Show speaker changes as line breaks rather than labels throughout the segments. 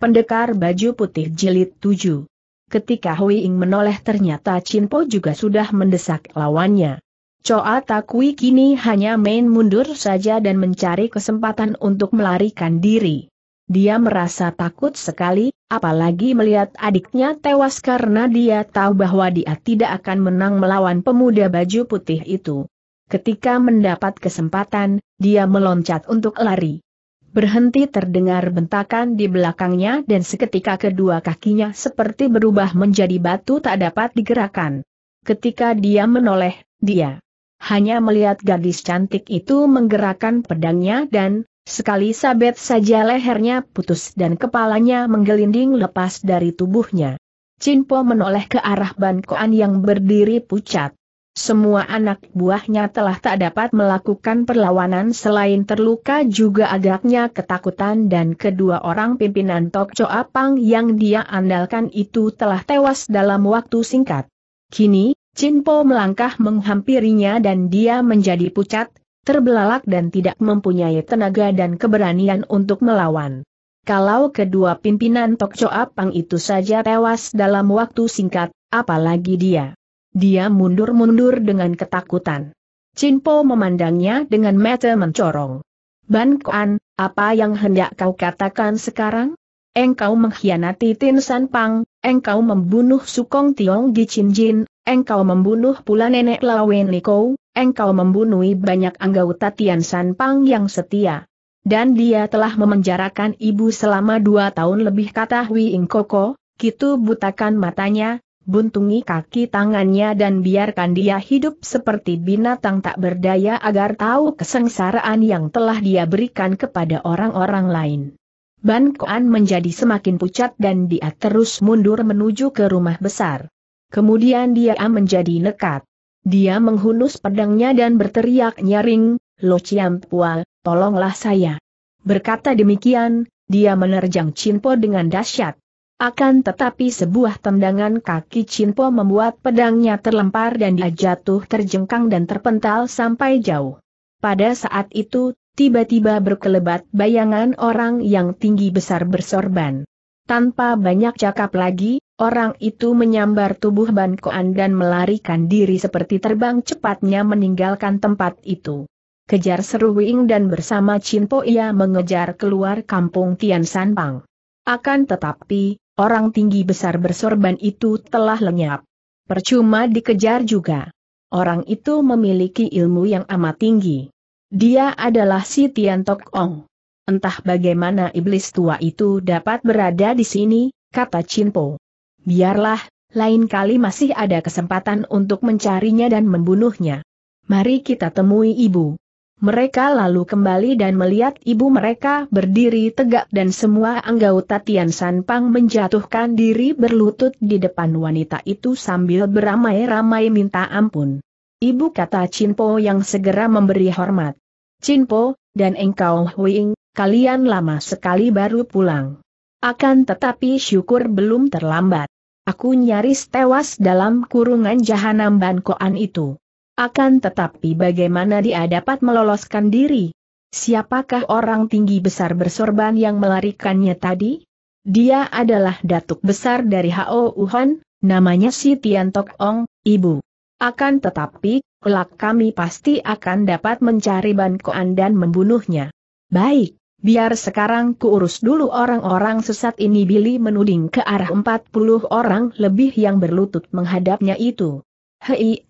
Pendekar Baju Putih Jilid 7 Ketika Hui Ing menoleh ternyata Chin Po juga sudah mendesak lawannya. Choa Takui kini hanya main mundur saja dan mencari kesempatan untuk melarikan diri. Dia merasa takut sekali, apalagi melihat adiknya tewas karena dia tahu bahwa dia tidak akan menang melawan pemuda baju putih itu. Ketika mendapat kesempatan, dia meloncat untuk lari. Berhenti terdengar bentakan di belakangnya dan seketika kedua kakinya seperti berubah menjadi batu tak dapat digerakkan. Ketika dia menoleh, dia hanya melihat gadis cantik itu menggerakkan pedangnya dan, sekali sabet saja lehernya putus dan kepalanya menggelinding lepas dari tubuhnya. Cinpo menoleh ke arah Ban Koan yang berdiri pucat. Semua anak buahnya telah tak dapat melakukan perlawanan selain terluka juga agaknya ketakutan dan kedua orang pimpinan Tok Choa Pang yang dia andalkan itu telah tewas dalam waktu singkat. Kini, Chin Po melangkah menghampirinya dan dia menjadi pucat, terbelalak dan tidak mempunyai tenaga dan keberanian untuk melawan. Kalau kedua pimpinan Tok Choa Pang itu saja tewas dalam waktu singkat, apalagi dia. Dia mundur-mundur dengan ketakutan. Cinpo memandangnya dengan mata mencorong. Ban Kuan, apa yang hendak kau katakan sekarang? Engkau mengkhianati Tin San Pang, engkau membunuh Sukong Tiong di Chin Jin, engkau membunuh pula nenek Lawen Niko, engkau membunuh banyak anggota Tian San Pang yang setia. Dan dia telah memenjarakan ibu selama dua tahun lebih kata Hui Ing Koko, Kitu butakan matanya, buntungi kaki tangannya dan biarkan dia hidup seperti binatang tak berdaya agar tahu kesengsaraan yang telah dia berikan kepada orang-orang lain. Ban Koan menjadi semakin pucat dan dia terus mundur menuju ke rumah besar. Kemudian dia menjadi nekat. Dia menghunus pedangnya dan berteriak nyaring, Lo Chiam Pual, tolonglah saya. Berkata demikian, dia menerjang Chinpo dengan dahsyat. Akan tetapi sebuah tendangan kaki Cinpo membuat pedangnya terlempar dan dia jatuh terjengkang dan terpental sampai jauh. Pada saat itu, tiba-tiba berkelebat bayangan orang yang tinggi besar bersorban. Tanpa banyak cakap lagi, orang itu menyambar tubuh Ban Koan dan melarikan diri seperti terbang cepatnya meninggalkan tempat itu. Kejar seru Wing dan bersama Cinpo ia mengejar keluar kampung Tian Sanpang. Akan tetapi, orang tinggi besar bersorban itu telah lenyap. Percuma dikejar juga. Orang itu memiliki ilmu yang amat tinggi. Dia adalah si Tian Tok Ong. Entah bagaimana iblis tua itu dapat berada di sini, kata Po. Biarlah, lain kali masih ada kesempatan untuk mencarinya dan membunuhnya. Mari kita temui ibu. Mereka lalu kembali dan melihat ibu mereka berdiri tegak dan semua anggota Tian Pang menjatuhkan diri berlutut di depan wanita itu sambil beramai-ramai minta ampun. Ibu kata Chin Po yang segera memberi hormat. Chin Po dan engkau Huing, kalian lama sekali baru pulang. Akan tetapi syukur belum terlambat. Aku nyaris tewas dalam kurungan jahanam Bankoan itu. Akan tetapi bagaimana dia dapat meloloskan diri? Siapakah orang tinggi besar bersorban yang melarikannya tadi? Dia adalah datuk besar dari Hao Wuhan, namanya si Tian Tok Ong, ibu. Akan tetapi, kelak kami pasti akan dapat mencari Ban Koan dan membunuhnya. Baik, biar sekarang kuurus dulu orang-orang sesat ini Billy menuding ke arah 40 orang lebih yang berlutut menghadapnya itu. Hei,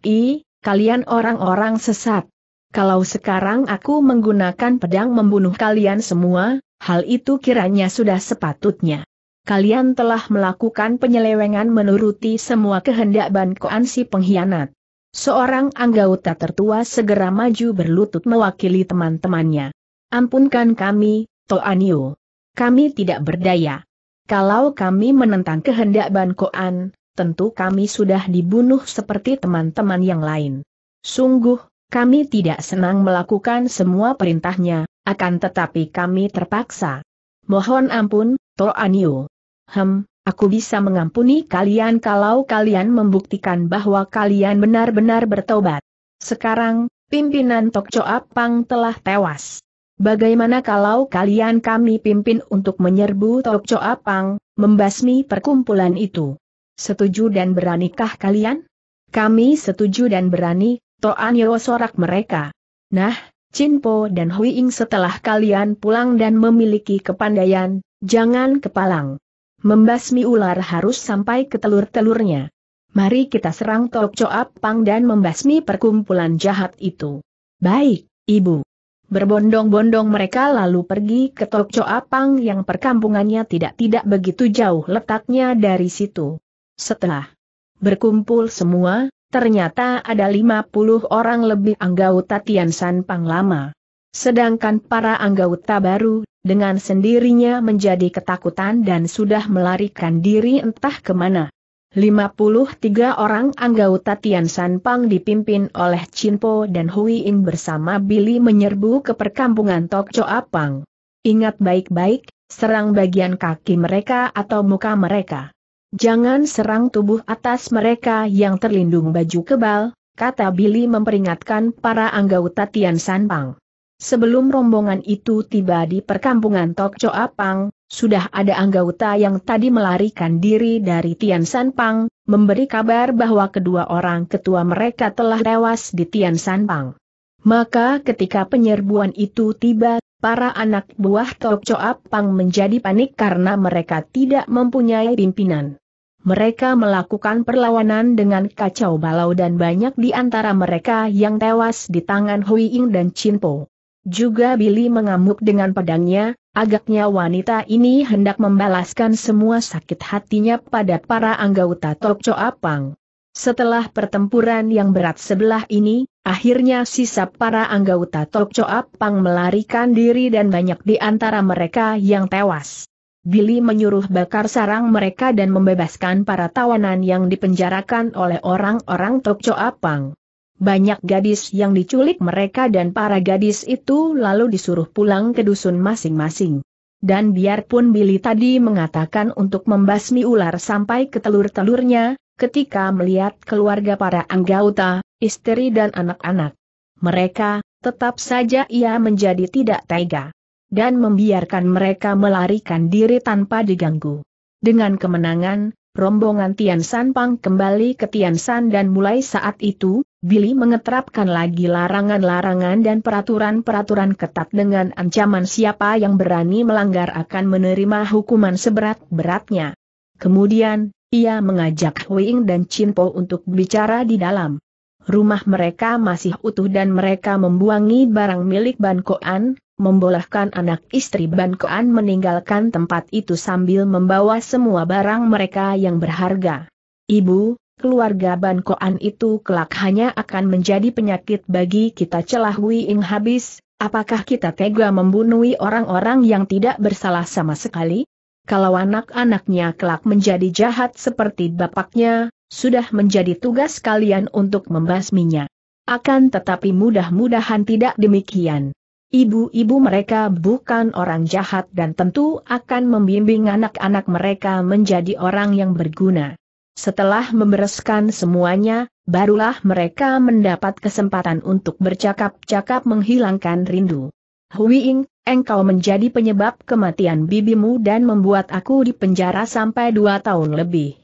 Kalian orang-orang sesat. Kalau sekarang aku menggunakan pedang membunuh kalian semua, hal itu kiranya sudah sepatutnya. Kalian telah melakukan penyelewengan menuruti semua kehendak Bankoan si pengkhianat. Seorang anggota tertua segera maju berlutut mewakili teman-temannya. Ampunkan kami, Toanio. Kami tidak berdaya. Kalau kami menentang kehendak Bankoan, tentu kami sudah dibunuh seperti teman-teman yang lain. Sungguh, kami tidak senang melakukan semua perintahnya, akan tetapi kami terpaksa. Mohon ampun, Toanio. Hem, aku bisa mengampuni kalian kalau kalian membuktikan bahwa kalian benar-benar bertobat. Sekarang, pimpinan Tok Apang telah tewas. Bagaimana kalau kalian kami pimpin untuk menyerbu Tok Apang, membasmi perkumpulan itu? Setuju dan beranikah kalian? Kami setuju dan berani, Toan Yeo sorak mereka. Nah, Po dan Hui Ing setelah kalian pulang dan memiliki kepandaian, jangan kepalang. Membasmi ular harus sampai ke telur-telurnya. Mari kita serang Tok Choap Pang dan membasmi perkumpulan jahat itu. Baik, Ibu. Berbondong-bondong mereka lalu pergi ke Tokco Pang yang perkampungannya tidak-tidak begitu jauh letaknya dari situ. Setelah berkumpul semua, ternyata ada 50 orang lebih anggota Tian San Pang lama. Sedangkan para anggota baru, dengan sendirinya menjadi ketakutan dan sudah melarikan diri entah kemana. 53 orang anggota Tian San Pang dipimpin oleh Chin dan Hui In bersama Billy menyerbu ke perkampungan Tok Choa Pang. Ingat baik-baik, serang bagian kaki mereka atau muka mereka. Jangan serang tubuh atas mereka yang terlindung baju kebal, kata Billy memperingatkan para anggota Tian Sanpang. Sebelum rombongan itu tiba di perkampungan Tok Choa Pang, sudah ada anggota yang tadi melarikan diri dari Tian Sanpang, memberi kabar bahwa kedua orang ketua mereka telah tewas di Tian Sanpang. Maka ketika penyerbuan itu tiba, para anak buah Tok Choa Pang menjadi panik karena mereka tidak mempunyai pimpinan mereka melakukan perlawanan dengan kacau balau dan banyak di antara mereka yang tewas di tangan Hui Ying dan Chin Po. Juga Billy mengamuk dengan pedangnya, agaknya wanita ini hendak membalaskan semua sakit hatinya pada para anggota Tok Cho Apang. Setelah pertempuran yang berat sebelah ini, akhirnya sisa para anggota Tok Cho Apang melarikan diri dan banyak di antara mereka yang tewas. Billy menyuruh bakar sarang mereka dan membebaskan para tawanan yang dipenjarakan oleh orang-orang Tokco Apang. Banyak gadis yang diculik mereka dan para gadis itu lalu disuruh pulang ke dusun masing-masing. Dan biarpun Billy tadi mengatakan untuk membasmi ular sampai ke telur-telurnya, ketika melihat keluarga para anggota, istri dan anak-anak mereka, tetap saja ia menjadi tidak tega dan membiarkan mereka melarikan diri tanpa diganggu. Dengan kemenangan, rombongan Tian San Pang kembali ke Tian San dan mulai saat itu, Billy mengetrapkan lagi larangan-larangan dan peraturan-peraturan ketat dengan ancaman siapa yang berani melanggar akan menerima hukuman seberat-beratnya. Kemudian, ia mengajak Huing dan Po untuk bicara di dalam. Rumah mereka masih utuh dan mereka membuangi barang milik Ban Koan, membolehkan anak istri Ban meninggalkan tempat itu sambil membawa semua barang mereka yang berharga. Ibu, keluarga Ban itu kelak hanya akan menjadi penyakit bagi kita celah Wi Ing habis, apakah kita tega membunuh orang-orang yang tidak bersalah sama sekali? Kalau anak-anaknya kelak menjadi jahat seperti bapaknya, sudah menjadi tugas kalian untuk membasminya. Akan tetapi mudah-mudahan tidak demikian. Ibu-ibu mereka bukan orang jahat dan tentu akan membimbing anak-anak mereka menjadi orang yang berguna. Setelah membereskan semuanya, barulah mereka mendapat kesempatan untuk bercakap-cakap menghilangkan rindu. Huiing, engkau menjadi penyebab kematian bibimu dan membuat aku dipenjara sampai dua tahun lebih.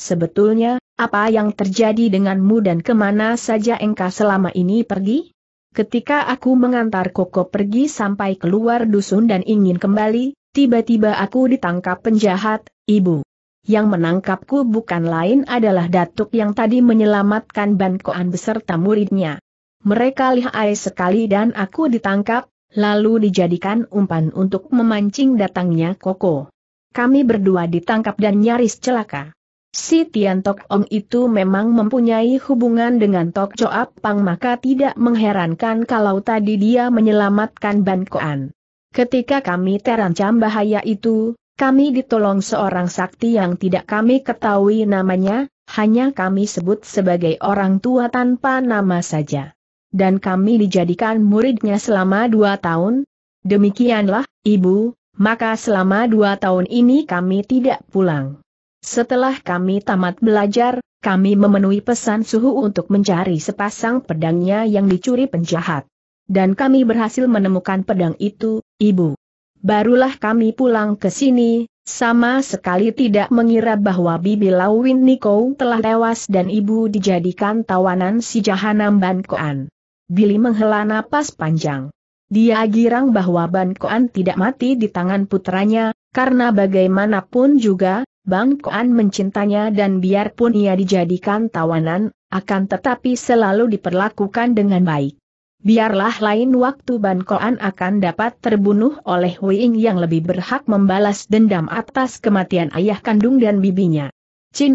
Sebetulnya, apa yang terjadi denganmu dan kemana saja engkau selama ini pergi? Ketika aku mengantar Koko pergi sampai keluar dusun dan ingin kembali, tiba-tiba aku ditangkap penjahat, ibu. Yang menangkapku bukan lain adalah datuk yang tadi menyelamatkan Bankoan beserta muridnya. Mereka lihai sekali dan aku ditangkap, lalu dijadikan umpan untuk memancing datangnya Koko. Kami berdua ditangkap dan nyaris celaka. Si Tian Tok Om itu memang mempunyai hubungan dengan Tok Choap Pang maka tidak mengherankan kalau tadi dia menyelamatkan Ban Koan. Ketika kami terancam bahaya itu, kami ditolong seorang sakti yang tidak kami ketahui namanya, hanya kami sebut sebagai orang tua tanpa nama saja. Dan kami dijadikan muridnya selama dua tahun. Demikianlah, Ibu, maka selama dua tahun ini kami tidak pulang. Setelah kami tamat belajar, kami memenuhi pesan suhu untuk mencari sepasang pedangnya yang dicuri penjahat. Dan kami berhasil menemukan pedang itu, Ibu. Barulah kami pulang ke sini, sama sekali tidak mengira bahwa Bibi Lawin Niko telah tewas dan Ibu dijadikan tawanan si Jahanam Ban Billy menghela napas panjang. Dia girang bahwa Ban tidak mati di tangan putranya, karena bagaimanapun juga, Bang Koan mencintanya dan biarpun ia dijadikan tawanan, akan tetapi selalu diperlakukan dengan baik. Biarlah lain waktu Ban Koan akan dapat terbunuh oleh Ying yang lebih berhak membalas dendam atas kematian ayah kandung dan bibinya.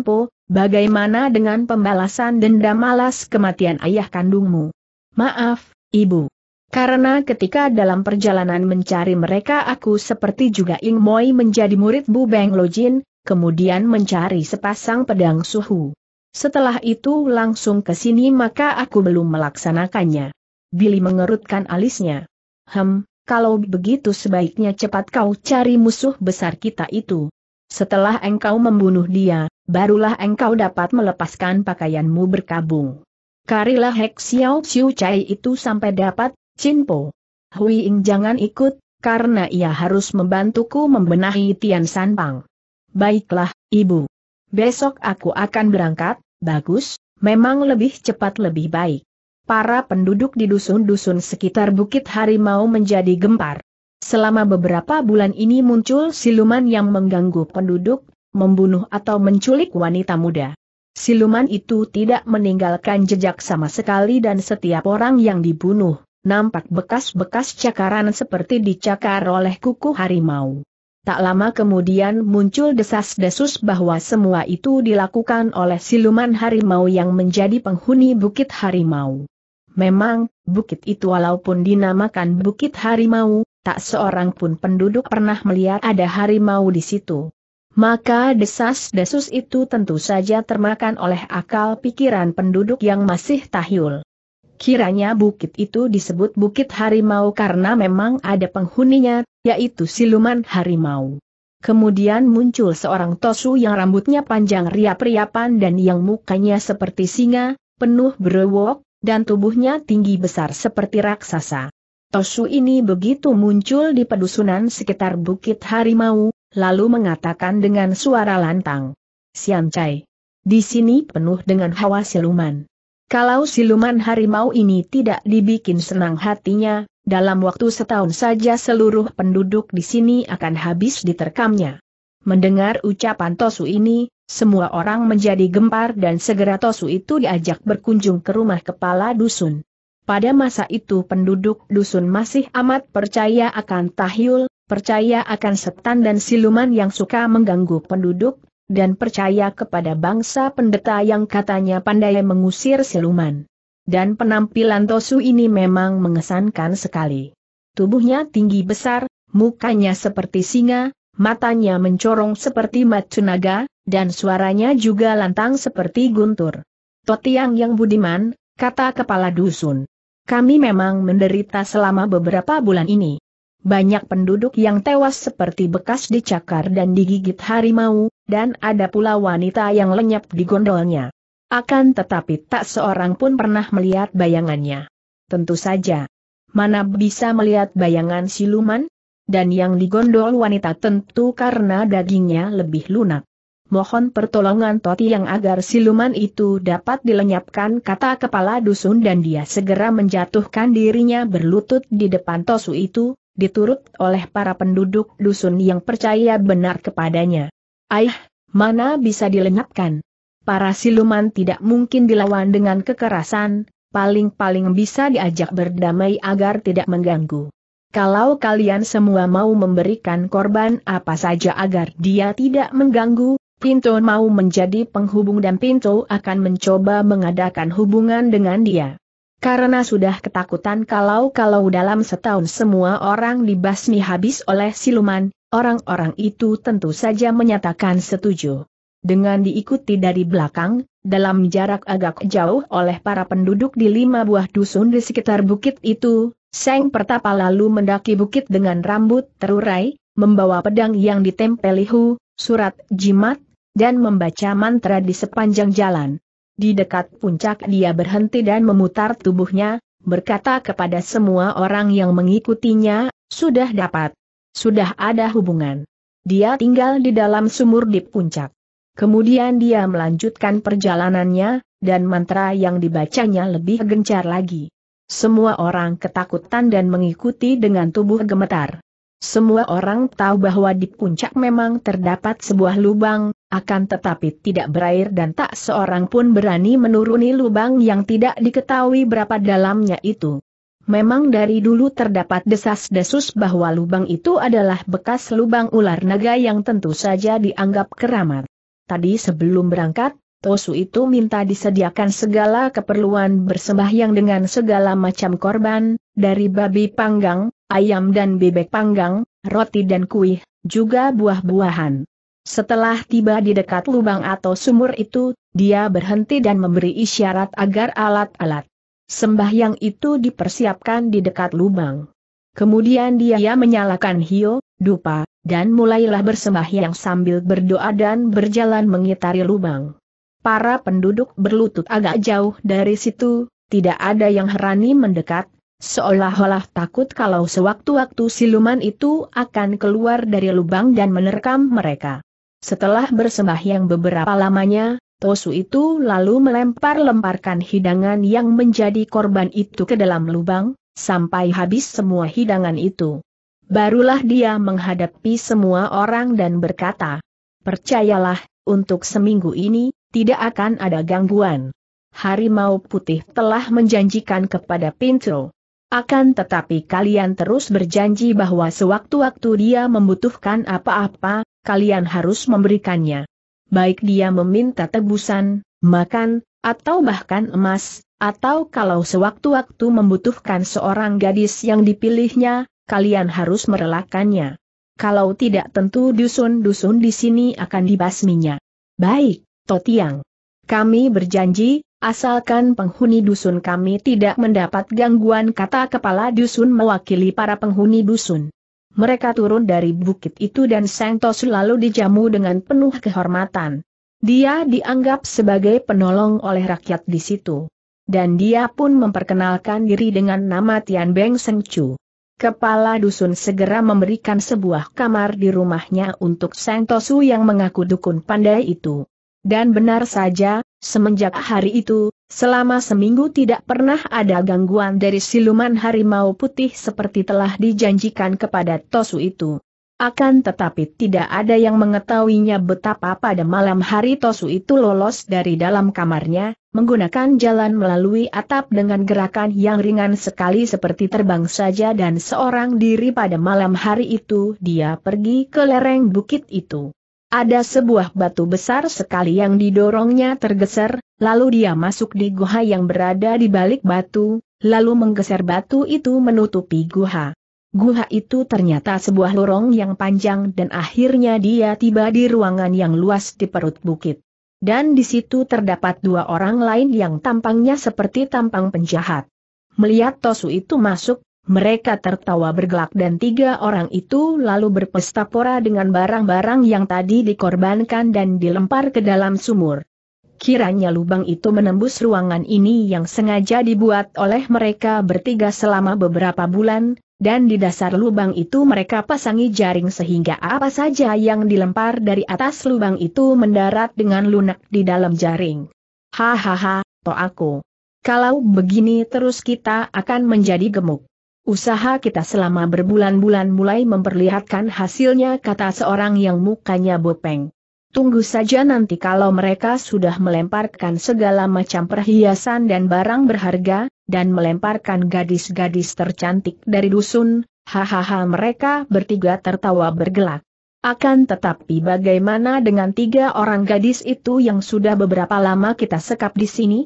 Po, bagaimana dengan pembalasan dendam alas kematian ayah kandungmu? Maaf, Ibu. Karena ketika dalam perjalanan mencari mereka aku seperti juga Ing Moi menjadi murid Bu Beng Jin kemudian mencari sepasang pedang suhu. Setelah itu langsung ke sini maka aku belum melaksanakannya. Billy mengerutkan alisnya. Hem, kalau begitu sebaiknya cepat kau cari musuh besar kita itu. Setelah engkau membunuh dia, barulah engkau dapat melepaskan pakaianmu berkabung. Karilah Hek Xiao Xiu Chai itu sampai dapat, Chin Po. Hui Ying jangan ikut, karena ia harus membantuku membenahi Tian San Pang. Baiklah, Ibu. Besok aku akan berangkat, bagus, memang lebih cepat lebih baik. Para penduduk di dusun-dusun sekitar Bukit Harimau menjadi gempar. Selama beberapa bulan ini muncul siluman yang mengganggu penduduk, membunuh atau menculik wanita muda. Siluman itu tidak meninggalkan jejak sama sekali dan setiap orang yang dibunuh, nampak bekas-bekas cakaran seperti dicakar oleh kuku harimau. Tak lama kemudian muncul desas-desus bahwa semua itu dilakukan oleh siluman harimau yang menjadi penghuni Bukit Harimau. Memang, bukit itu walaupun dinamakan Bukit Harimau, tak seorang pun penduduk pernah melihat ada harimau di situ. Maka desas-desus itu tentu saja termakan oleh akal pikiran penduduk yang masih tahyul. Kiranya bukit itu disebut Bukit Harimau karena memang ada penghuninya, yaitu siluman harimau. Kemudian muncul seorang Tosu yang rambutnya panjang riap-riapan dan yang mukanya seperti singa, penuh berewok, dan tubuhnya tinggi besar seperti raksasa. Tosu ini begitu muncul di pedusunan sekitar Bukit Harimau, lalu mengatakan dengan suara lantang. Siancai, Di sini penuh dengan hawa siluman. Kalau siluman harimau ini tidak dibikin senang hatinya, dalam waktu setahun saja seluruh penduduk di sini akan habis diterkamnya. Mendengar ucapan Tosu ini, semua orang menjadi gempar dan segera Tosu itu diajak berkunjung ke rumah kepala dusun. Pada masa itu penduduk dusun masih amat percaya akan tahyul, percaya akan setan dan siluman yang suka mengganggu penduduk, dan percaya kepada bangsa pendeta yang katanya pandai mengusir siluman. Dan penampilan Tosu ini memang mengesankan sekali. Tubuhnya tinggi besar, mukanya seperti singa, matanya mencorong seperti matsunaga, dan suaranya juga lantang seperti guntur. Totiang yang budiman, kata kepala dusun. Kami memang menderita selama beberapa bulan ini. Banyak penduduk yang tewas seperti bekas dicakar dan digigit harimau, dan ada pula wanita yang lenyap di gondolnya. Akan tetapi tak seorang pun pernah melihat bayangannya. Tentu saja. Mana bisa melihat bayangan siluman? Dan yang digondol wanita tentu karena dagingnya lebih lunak. Mohon pertolongan Toti yang agar siluman itu dapat dilenyapkan kata kepala dusun dan dia segera menjatuhkan dirinya berlutut di depan Tosu itu, diturut oleh para penduduk dusun yang percaya benar kepadanya. Aih, mana bisa dilenyapkan? para siluman tidak mungkin dilawan dengan kekerasan, paling-paling bisa diajak berdamai agar tidak mengganggu. Kalau kalian semua mau memberikan korban apa saja agar dia tidak mengganggu, Pinto mau menjadi penghubung dan Pinto akan mencoba mengadakan hubungan dengan dia. Karena sudah ketakutan kalau-kalau dalam setahun semua orang dibasmi habis oleh siluman, orang-orang itu tentu saja menyatakan setuju dengan diikuti dari belakang, dalam jarak agak jauh oleh para penduduk di lima buah dusun di sekitar bukit itu, Seng Pertapa lalu mendaki bukit dengan rambut terurai, membawa pedang yang ditempeli Hu, surat jimat, dan membaca mantra di sepanjang jalan. Di dekat puncak dia berhenti dan memutar tubuhnya, berkata kepada semua orang yang mengikutinya, sudah dapat. Sudah ada hubungan. Dia tinggal di dalam sumur di puncak. Kemudian dia melanjutkan perjalanannya, dan mantra yang dibacanya lebih gencar lagi. Semua orang ketakutan dan mengikuti dengan tubuh gemetar. Semua orang tahu bahwa di puncak memang terdapat sebuah lubang, akan tetapi tidak berair dan tak seorang pun berani menuruni lubang yang tidak diketahui berapa dalamnya itu. Memang dari dulu terdapat desas-desus bahwa lubang itu adalah bekas lubang ular naga yang tentu saja dianggap keramat. Tadi sebelum berangkat, Tosu itu minta disediakan segala keperluan bersembahyang dengan segala macam korban, dari babi panggang, ayam dan bebek panggang, roti dan kuih, juga buah-buahan. Setelah tiba di dekat lubang atau sumur itu, dia berhenti dan memberi isyarat agar alat-alat sembahyang itu dipersiapkan di dekat lubang. Kemudian dia menyalakan hio, dupa, dan mulailah bersembahyang sambil berdoa dan berjalan mengitari lubang. Para penduduk berlutut agak jauh dari situ, tidak ada yang herani mendekat, seolah-olah takut kalau sewaktu-waktu siluman itu akan keluar dari lubang dan menerkam mereka. Setelah bersembahyang beberapa lamanya, Tosu itu lalu melempar-lemparkan hidangan yang menjadi korban itu ke dalam lubang, sampai habis semua hidangan itu. Barulah dia menghadapi semua orang dan berkata, Percayalah, untuk seminggu ini, tidak akan ada gangguan. Harimau Putih telah menjanjikan kepada Pintro. Akan tetapi kalian terus berjanji bahwa sewaktu-waktu dia membutuhkan apa-apa, kalian harus memberikannya. Baik dia meminta tebusan, makan, atau bahkan emas, atau kalau sewaktu-waktu membutuhkan seorang gadis yang dipilihnya, kalian harus merelakannya. Kalau tidak tentu dusun-dusun di sini akan dibasminya. Baik, Totiang. Kami berjanji, asalkan penghuni dusun kami tidak mendapat gangguan kata kepala dusun mewakili para penghuni dusun. Mereka turun dari bukit itu dan Sengto lalu dijamu dengan penuh kehormatan. Dia dianggap sebagai penolong oleh rakyat di situ. Dan dia pun memperkenalkan diri dengan nama Tian Beng Seng Chu. Kepala dusun segera memberikan sebuah kamar di rumahnya untuk Seng Tosu yang mengaku dukun pandai itu. Dan benar saja, semenjak hari itu, selama seminggu tidak pernah ada gangguan dari siluman harimau putih seperti telah dijanjikan kepada Tosu itu. Akan tetapi tidak ada yang mengetahuinya betapa pada malam hari Tosu itu lolos dari dalam kamarnya, menggunakan jalan melalui atap dengan gerakan yang ringan sekali seperti terbang saja dan seorang diri pada malam hari itu dia pergi ke lereng bukit itu. Ada sebuah batu besar sekali yang didorongnya tergeser, lalu dia masuk di guha yang berada di balik batu, lalu menggeser batu itu menutupi guha. Guha itu ternyata sebuah lorong yang panjang dan akhirnya dia tiba di ruangan yang luas di perut bukit. Dan di situ terdapat dua orang lain yang tampangnya seperti tampang penjahat. Melihat Tosu itu masuk, mereka tertawa bergelak dan tiga orang itu lalu berpesta pora dengan barang-barang yang tadi dikorbankan dan dilempar ke dalam sumur. Kiranya lubang itu menembus ruangan ini yang sengaja dibuat oleh mereka bertiga selama beberapa bulan, dan di dasar lubang itu mereka pasangi jaring sehingga apa saja yang dilempar dari atas lubang itu mendarat dengan lunak di dalam jaring. Hahaha, to aku. Kalau begini terus kita akan menjadi gemuk. Usaha kita selama berbulan-bulan mulai memperlihatkan hasilnya kata seorang yang mukanya bopeng. Tunggu saja nanti kalau mereka sudah melemparkan segala macam perhiasan dan barang berharga, dan melemparkan gadis-gadis tercantik dari dusun, hahaha mereka bertiga tertawa bergelak. Akan tetapi bagaimana dengan tiga orang gadis itu yang sudah beberapa lama kita sekap di sini?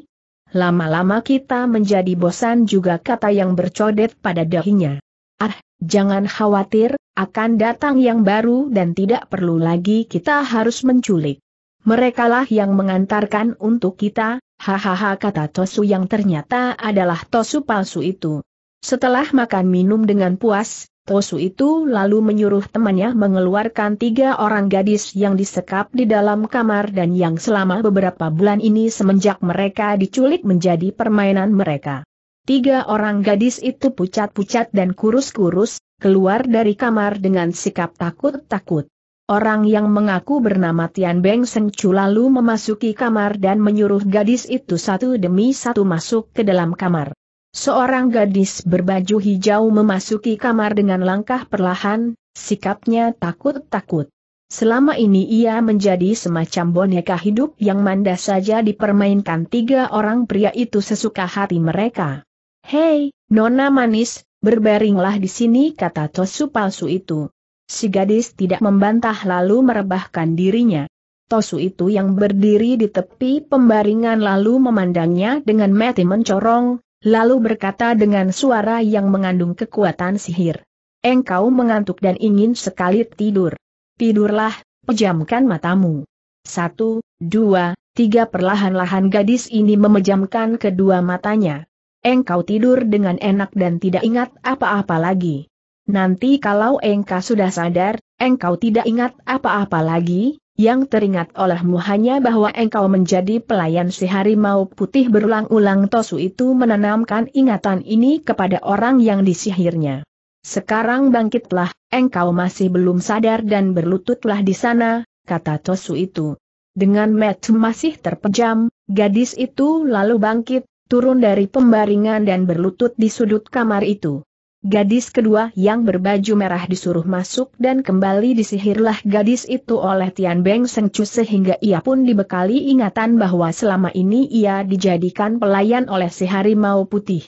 Lama-lama kita menjadi bosan juga kata yang bercodet pada dahinya. Ah, jangan khawatir, akan datang yang baru dan tidak perlu lagi kita harus menculik. Merekalah yang mengantarkan untuk kita, hahaha kata Tosu yang ternyata adalah Tosu palsu itu. Setelah makan minum dengan puas, Tosu itu lalu menyuruh temannya mengeluarkan tiga orang gadis yang disekap di dalam kamar dan yang selama beberapa bulan ini semenjak mereka diculik menjadi permainan mereka. Tiga orang gadis itu pucat-pucat dan kurus-kurus, keluar dari kamar dengan sikap takut-takut. Orang yang mengaku bernama Tian Beng Chu lalu memasuki kamar dan menyuruh gadis itu satu demi satu masuk ke dalam kamar. Seorang gadis berbaju hijau memasuki kamar dengan langkah perlahan, sikapnya takut-takut. Selama ini ia menjadi semacam boneka hidup yang manda saja dipermainkan tiga orang pria itu sesuka hati mereka. Hei, nona manis, berbaringlah di sini kata Tosu palsu itu. Si gadis tidak membantah lalu merebahkan dirinya. Tosu itu yang berdiri di tepi pembaringan lalu memandangnya dengan mati mencorong, lalu berkata dengan suara yang mengandung kekuatan sihir. Engkau mengantuk dan ingin sekali tidur. Tidurlah, pejamkan matamu. Satu, dua, tiga perlahan-lahan gadis ini memejamkan kedua matanya engkau tidur dengan enak dan tidak ingat apa-apa lagi. Nanti kalau engkau sudah sadar, engkau tidak ingat apa-apa lagi, yang teringat olehmu hanya bahwa engkau menjadi pelayan si harimau putih berulang-ulang Tosu itu menanamkan ingatan ini kepada orang yang disihirnya. Sekarang bangkitlah, engkau masih belum sadar dan berlututlah di sana, kata Tosu itu. Dengan mat masih terpejam, gadis itu lalu bangkit, turun dari pembaringan dan berlutut di sudut kamar itu. Gadis kedua yang berbaju merah disuruh masuk dan kembali disihirlah gadis itu oleh Tian Beng Seng Chu sehingga ia pun dibekali ingatan bahwa selama ini ia dijadikan pelayan oleh si harimau putih.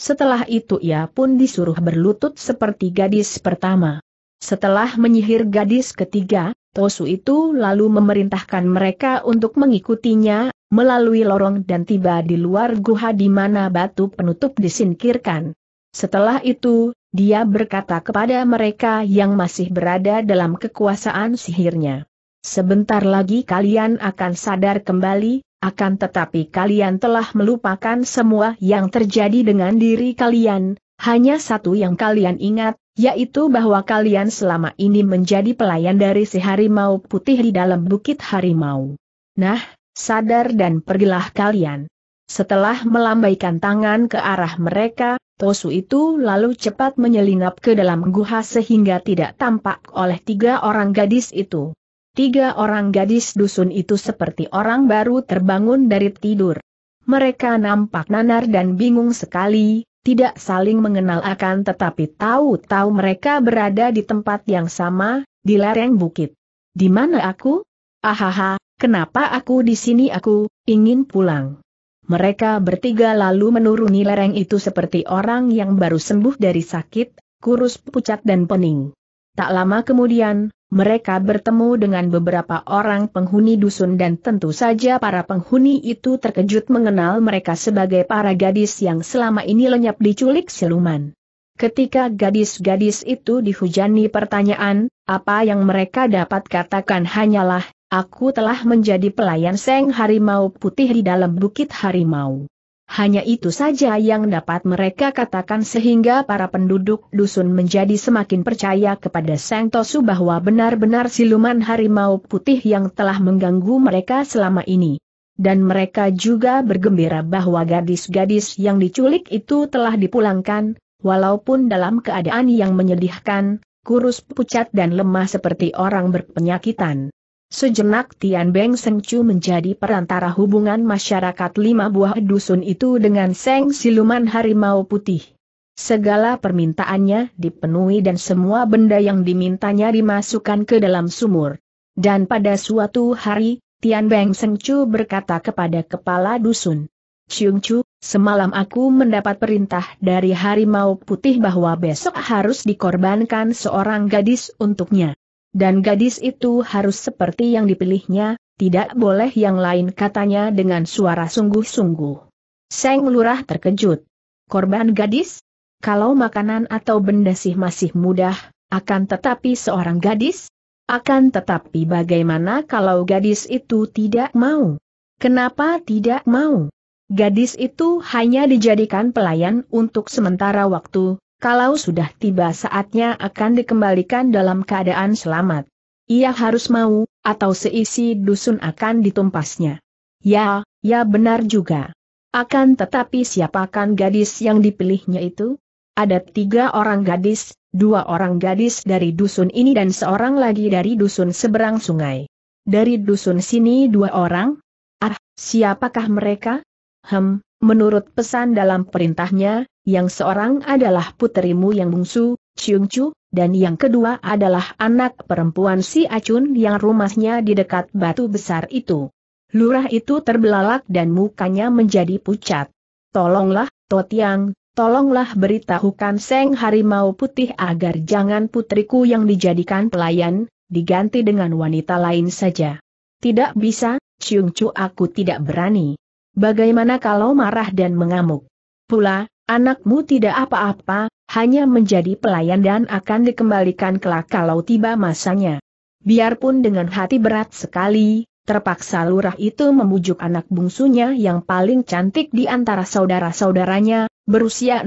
Setelah itu ia pun disuruh berlutut seperti gadis pertama. Setelah menyihir gadis ketiga, Tosu itu lalu memerintahkan mereka untuk mengikutinya, melalui lorong dan tiba di luar guha di mana batu penutup disingkirkan. Setelah itu, dia berkata kepada mereka yang masih berada dalam kekuasaan sihirnya. Sebentar lagi kalian akan sadar kembali, akan tetapi kalian telah melupakan semua yang terjadi dengan diri kalian, hanya satu yang kalian ingat, yaitu bahwa kalian selama ini menjadi pelayan dari si harimau putih di dalam bukit harimau. Nah, sadar dan pergilah kalian. Setelah melambaikan tangan ke arah mereka, Tosu itu lalu cepat menyelinap ke dalam guha sehingga tidak tampak oleh tiga orang gadis itu. Tiga orang gadis dusun itu seperti orang baru terbangun dari tidur. Mereka nampak nanar dan bingung sekali, tidak saling mengenal akan tetapi tahu-tahu mereka berada di tempat yang sama, di lereng bukit. Di mana aku? Ahaha, kenapa aku di sini aku, ingin pulang. Mereka bertiga lalu menuruni lereng itu seperti orang yang baru sembuh dari sakit, kurus pucat dan pening. Tak lama kemudian, mereka bertemu dengan beberapa orang penghuni dusun dan tentu saja para penghuni itu terkejut mengenal mereka sebagai para gadis yang selama ini lenyap diculik siluman. Ketika gadis-gadis itu dihujani pertanyaan, apa yang mereka dapat katakan hanyalah, aku telah menjadi pelayan Seng Harimau Putih di dalam Bukit Harimau. Hanya itu saja yang dapat mereka katakan sehingga para penduduk dusun menjadi semakin percaya kepada Sang Tosu bahwa benar-benar siluman harimau putih yang telah mengganggu mereka selama ini. Dan mereka juga bergembira bahwa gadis-gadis yang diculik itu telah dipulangkan, walaupun dalam keadaan yang menyedihkan, kurus pucat dan lemah seperti orang berpenyakitan. Sejenak Tian Beng Seng Chu menjadi perantara hubungan masyarakat lima buah dusun itu dengan Seng Siluman Harimau Putih. Segala permintaannya dipenuhi dan semua benda yang dimintanya dimasukkan ke dalam sumur. Dan pada suatu hari, Tian Beng Seng Chu berkata kepada kepala dusun, Ciung Chu, semalam aku mendapat perintah dari Harimau Putih bahwa besok harus dikorbankan seorang gadis untuknya. Dan gadis itu harus seperti yang dipilihnya, tidak boleh yang lain katanya dengan suara sungguh-sungguh. Seng Lurah terkejut. Korban gadis? Kalau makanan atau benda sih masih mudah, akan tetapi seorang gadis? Akan tetapi bagaimana kalau gadis itu tidak mau? Kenapa tidak mau? Gadis itu hanya dijadikan pelayan untuk sementara waktu, kalau sudah tiba saatnya akan dikembalikan dalam keadaan selamat. Ia harus mau, atau seisi dusun akan ditumpasnya. Ya, ya benar juga. Akan tetapi siapakan gadis yang dipilihnya itu? Ada tiga orang gadis, dua orang gadis dari dusun ini dan seorang lagi dari dusun seberang sungai. Dari dusun sini dua orang? Ah, siapakah mereka? Hem, Menurut pesan dalam perintahnya, yang seorang adalah puterimu yang bungsu, Chiung Chu, dan yang kedua adalah anak perempuan si Acun yang rumahnya di dekat batu besar itu. Lurah itu terbelalak dan mukanya menjadi pucat. Tolonglah, Totiang, tolonglah beritahukan Seng Harimau Putih agar jangan putriku yang dijadikan pelayan, diganti dengan wanita lain saja. Tidak bisa, Ciung Chu aku tidak berani. Bagaimana kalau marah dan mengamuk? Pula, anakmu tidak apa-apa, hanya menjadi pelayan dan akan dikembalikan kelak kalau tiba masanya. Biarpun dengan hati berat sekali, terpaksa lurah itu memujuk anak bungsunya yang paling cantik di antara saudara-saudaranya, berusia 16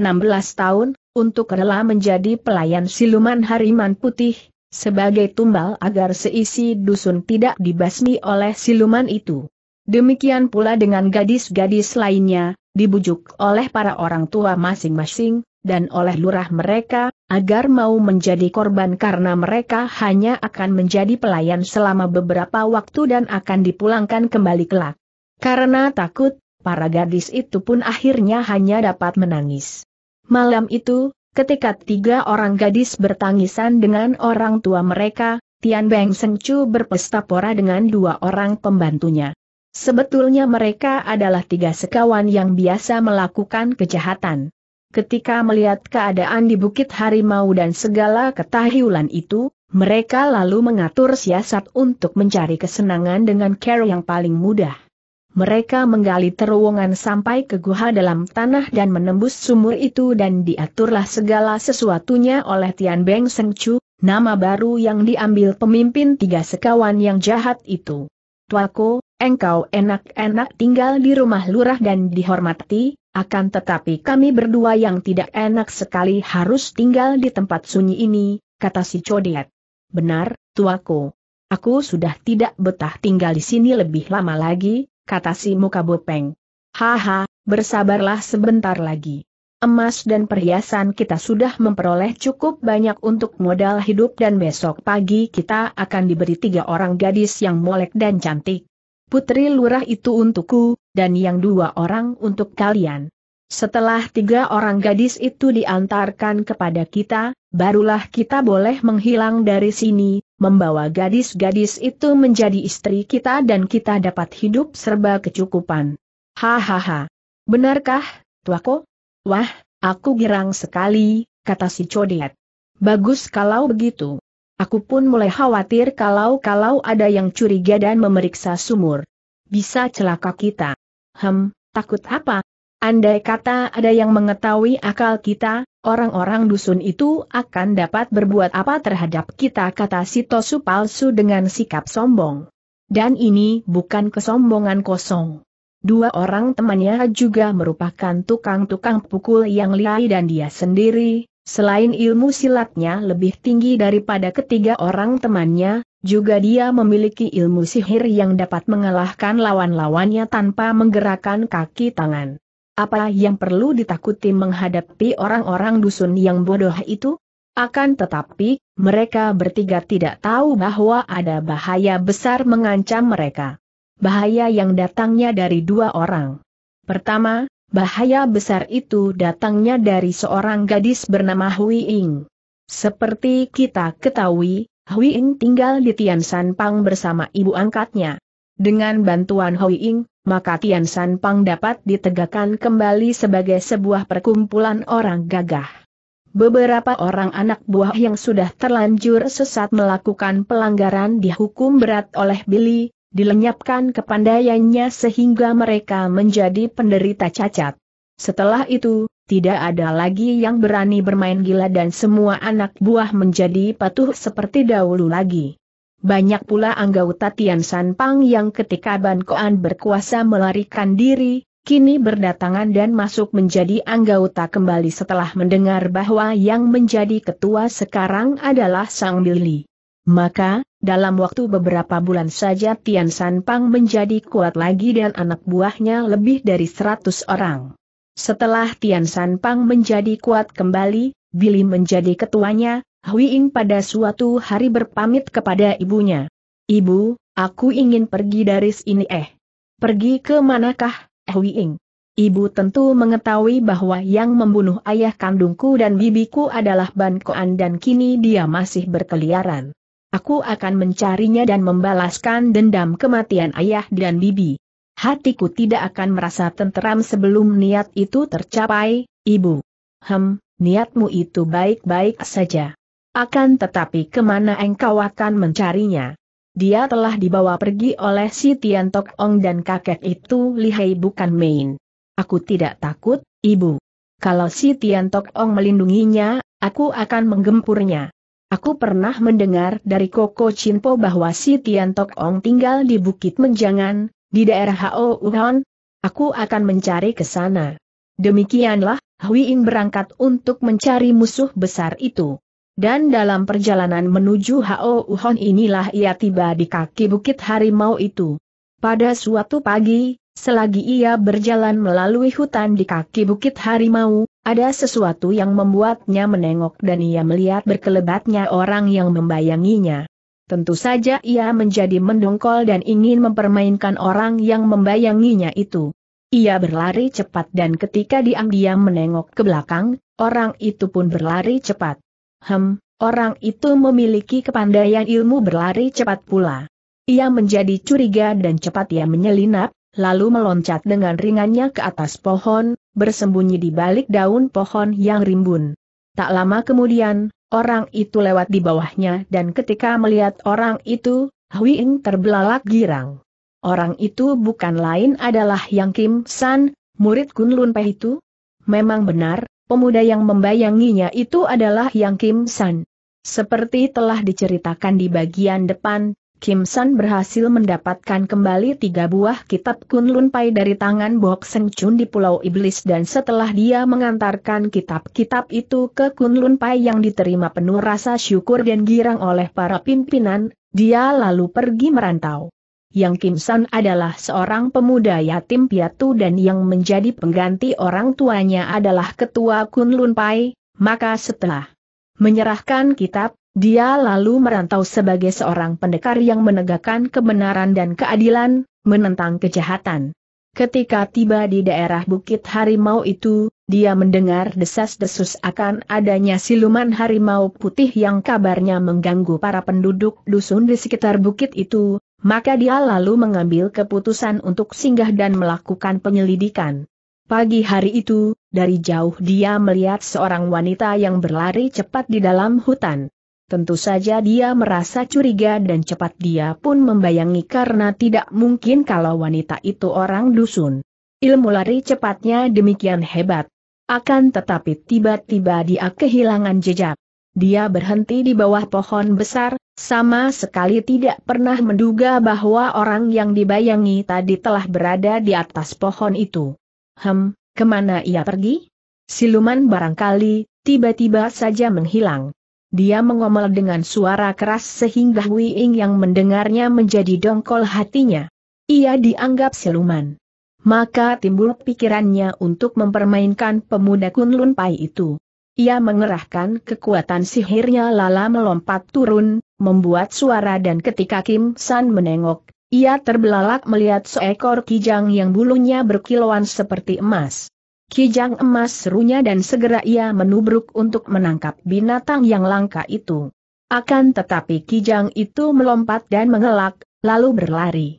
tahun, untuk rela menjadi pelayan siluman hariman putih, sebagai tumbal agar seisi dusun tidak dibasmi oleh siluman itu. Demikian pula dengan gadis-gadis lainnya, dibujuk oleh para orang tua masing-masing, dan oleh lurah mereka, agar mau menjadi korban karena mereka hanya akan menjadi pelayan selama beberapa waktu dan akan dipulangkan kembali kelak. Karena takut, para gadis itu pun akhirnya hanya dapat menangis. Malam itu, ketika tiga orang gadis bertangisan dengan orang tua mereka, Tian Beng Sengcu berpesta pora dengan dua orang pembantunya. Sebetulnya mereka adalah tiga sekawan yang biasa melakukan kejahatan. Ketika melihat keadaan di Bukit Harimau dan segala ketahiulan itu, mereka lalu mengatur siasat untuk mencari kesenangan dengan cara yang paling mudah. Mereka menggali terowongan sampai ke guha dalam tanah dan menembus sumur itu dan diaturlah segala sesuatunya oleh Tian Beng Seng Chu, nama baru yang diambil pemimpin tiga sekawan yang jahat itu. Tuaku, engkau enak-enak tinggal di rumah lurah dan dihormati, akan tetapi kami berdua yang tidak enak sekali harus tinggal di tempat sunyi ini, kata si Codet. Benar, tuaku. Aku sudah tidak betah tinggal di sini lebih lama lagi, kata si Muka Bopeng. Haha, bersabarlah sebentar lagi emas dan perhiasan kita sudah memperoleh cukup banyak untuk modal hidup dan besok pagi kita akan diberi tiga orang gadis yang molek dan cantik. Putri lurah itu untukku, dan yang dua orang untuk kalian. Setelah tiga orang gadis itu diantarkan kepada kita, barulah kita boleh menghilang dari sini, membawa gadis-gadis itu menjadi istri kita dan kita dapat hidup serba kecukupan. Hahaha. Benarkah, tuako? Wah, aku girang sekali, kata si Codet. Bagus kalau begitu. Aku pun mulai khawatir kalau-kalau ada yang curiga dan memeriksa sumur. Bisa celaka kita. Hem, takut apa? Andai kata ada yang mengetahui akal kita, orang-orang dusun itu akan dapat berbuat apa terhadap kita kata si Tosu palsu dengan sikap sombong. Dan ini bukan kesombongan kosong. Dua orang temannya juga merupakan tukang-tukang pukul yang liai dan dia sendiri, selain ilmu silatnya lebih tinggi daripada ketiga orang temannya, juga dia memiliki ilmu sihir yang dapat mengalahkan lawan-lawannya tanpa menggerakkan kaki tangan. Apa yang perlu ditakuti menghadapi orang-orang dusun yang bodoh itu? Akan tetapi, mereka bertiga tidak tahu bahwa ada bahaya besar mengancam mereka bahaya yang datangnya dari dua orang. Pertama, bahaya besar itu datangnya dari seorang gadis bernama Hui Ying. Seperti kita ketahui, Hui Ying tinggal di Tian San Pang bersama ibu angkatnya. Dengan bantuan Hui Ying, maka Tian San Pang dapat ditegakkan kembali sebagai sebuah perkumpulan orang gagah. Beberapa orang anak buah yang sudah terlanjur sesat melakukan pelanggaran dihukum berat oleh Billy, dilenyapkan kepandaiannya sehingga mereka menjadi penderita cacat. Setelah itu, tidak ada lagi yang berani bermain gila dan semua anak buah menjadi patuh seperti dahulu lagi. Banyak pula anggota Tian San Pang yang ketika Ban Koan berkuasa melarikan diri, kini berdatangan dan masuk menjadi anggota kembali setelah mendengar bahwa yang menjadi ketua sekarang adalah Sang Billy. Maka, dalam waktu beberapa bulan saja Tian San Pang menjadi kuat lagi dan anak buahnya lebih dari seratus orang. Setelah Tian San Pang menjadi kuat kembali, Billy menjadi ketuanya, Hui Ying pada suatu hari berpamit kepada ibunya. Ibu, aku ingin pergi dari sini eh. Pergi ke manakah, Hui Ying? Ibu tentu mengetahui bahwa yang membunuh ayah kandungku dan bibiku adalah Ban Koan dan kini dia masih berkeliaran. Aku akan mencarinya dan membalaskan dendam kematian ayah dan bibi. Hatiku tidak akan merasa tenteram sebelum niat itu tercapai, ibu. Hem, niatmu itu baik-baik saja. Akan tetapi kemana engkau akan mencarinya? Dia telah dibawa pergi oleh si Tian Tok Ong dan kakek itu lihai bukan main. Aku tidak takut, ibu. Kalau si Tian Tok Ong melindunginya, aku akan menggempurnya. Aku pernah mendengar dari Koko Chinpo bahwa si Tian Tok Ong tinggal di Bukit Menjangan, di daerah Hao Uhon. Aku akan mencari ke sana. Demikianlah, Hui Ying berangkat untuk mencari musuh besar itu. Dan dalam perjalanan menuju Hao Uhon inilah ia tiba di kaki Bukit Harimau itu. Pada suatu pagi, selagi ia berjalan melalui hutan di kaki Bukit Harimau, ada sesuatu yang membuatnya menengok dan ia melihat berkelebatnya orang yang membayanginya. Tentu saja ia menjadi mendongkol dan ingin mempermainkan orang yang membayanginya itu. Ia berlari cepat dan ketika diam-diam menengok ke belakang, orang itu pun berlari cepat. Hem, orang itu memiliki kepandaian ilmu berlari cepat pula. Ia menjadi curiga dan cepat ia menyelinap, lalu meloncat dengan ringannya ke atas pohon, bersembunyi di balik daun pohon yang rimbun. Tak lama kemudian, orang itu lewat di bawahnya dan ketika melihat orang itu, Hui Ing terbelalak girang. Orang itu bukan lain adalah Yang Kim San, murid Kun Lun Pei itu. Memang benar, pemuda yang membayanginya itu adalah Yang Kim San. Seperti telah diceritakan di bagian depan, Kim San berhasil mendapatkan kembali tiga buah kitab Kunlun Pai dari tangan Bok Seng Chun di Pulau Iblis dan setelah dia mengantarkan kitab-kitab itu ke Kunlun Pai yang diterima penuh rasa syukur dan girang oleh para pimpinan, dia lalu pergi merantau. Yang Kim San adalah seorang pemuda yatim piatu dan yang menjadi pengganti orang tuanya adalah ketua Kunlun Pai, maka setelah menyerahkan kitab, dia lalu merantau sebagai seorang pendekar yang menegakkan kebenaran dan keadilan, menentang kejahatan. Ketika tiba di daerah Bukit Harimau itu, dia mendengar desas-desus akan adanya siluman harimau putih yang kabarnya mengganggu para penduduk dusun di sekitar bukit itu, maka dia lalu mengambil keputusan untuk singgah dan melakukan penyelidikan. Pagi hari itu, dari jauh dia melihat seorang wanita yang berlari cepat di dalam hutan. Tentu saja dia merasa curiga dan cepat dia pun membayangi karena tidak mungkin kalau wanita itu orang dusun. Ilmu lari cepatnya demikian hebat. Akan tetapi tiba-tiba dia kehilangan jejak. Dia berhenti di bawah pohon besar, sama sekali tidak pernah menduga bahwa orang yang dibayangi tadi telah berada di atas pohon itu. Hem, kemana ia pergi? Siluman barangkali, tiba-tiba saja menghilang. Dia mengomel dengan suara keras sehingga Hui Ing yang mendengarnya menjadi dongkol hatinya. Ia dianggap siluman. Maka timbul pikirannya untuk mempermainkan pemuda Kunlun Pai itu. Ia mengerahkan kekuatan sihirnya lala melompat turun, membuat suara dan ketika Kim San menengok, ia terbelalak melihat seekor kijang yang bulunya berkilauan seperti emas. Kijang emas serunya dan segera ia menubruk untuk menangkap binatang yang langka itu. Akan tetapi kijang itu melompat dan mengelak, lalu berlari.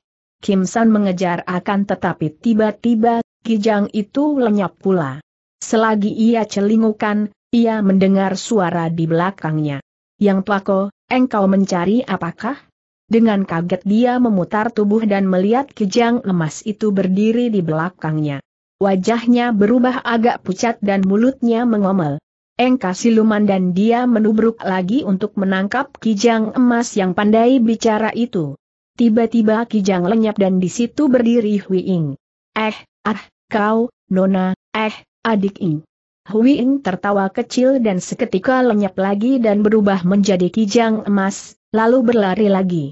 Kim San mengejar akan tetapi tiba-tiba, kijang itu lenyap pula. Selagi ia celingukan, ia mendengar suara di belakangnya. Yang Tuako, engkau mencari apakah? Dengan kaget dia memutar tubuh dan melihat kijang emas itu berdiri di belakangnya. Wajahnya berubah agak pucat dan mulutnya mengomel. Engka siluman dan dia menubruk lagi untuk menangkap kijang emas yang pandai bicara itu. Tiba-tiba kijang lenyap dan di situ berdiri Hui Ing. Eh, ah, kau, nona, eh, adik Ing. Hui Ing tertawa kecil dan seketika lenyap lagi dan berubah menjadi kijang emas, lalu berlari lagi.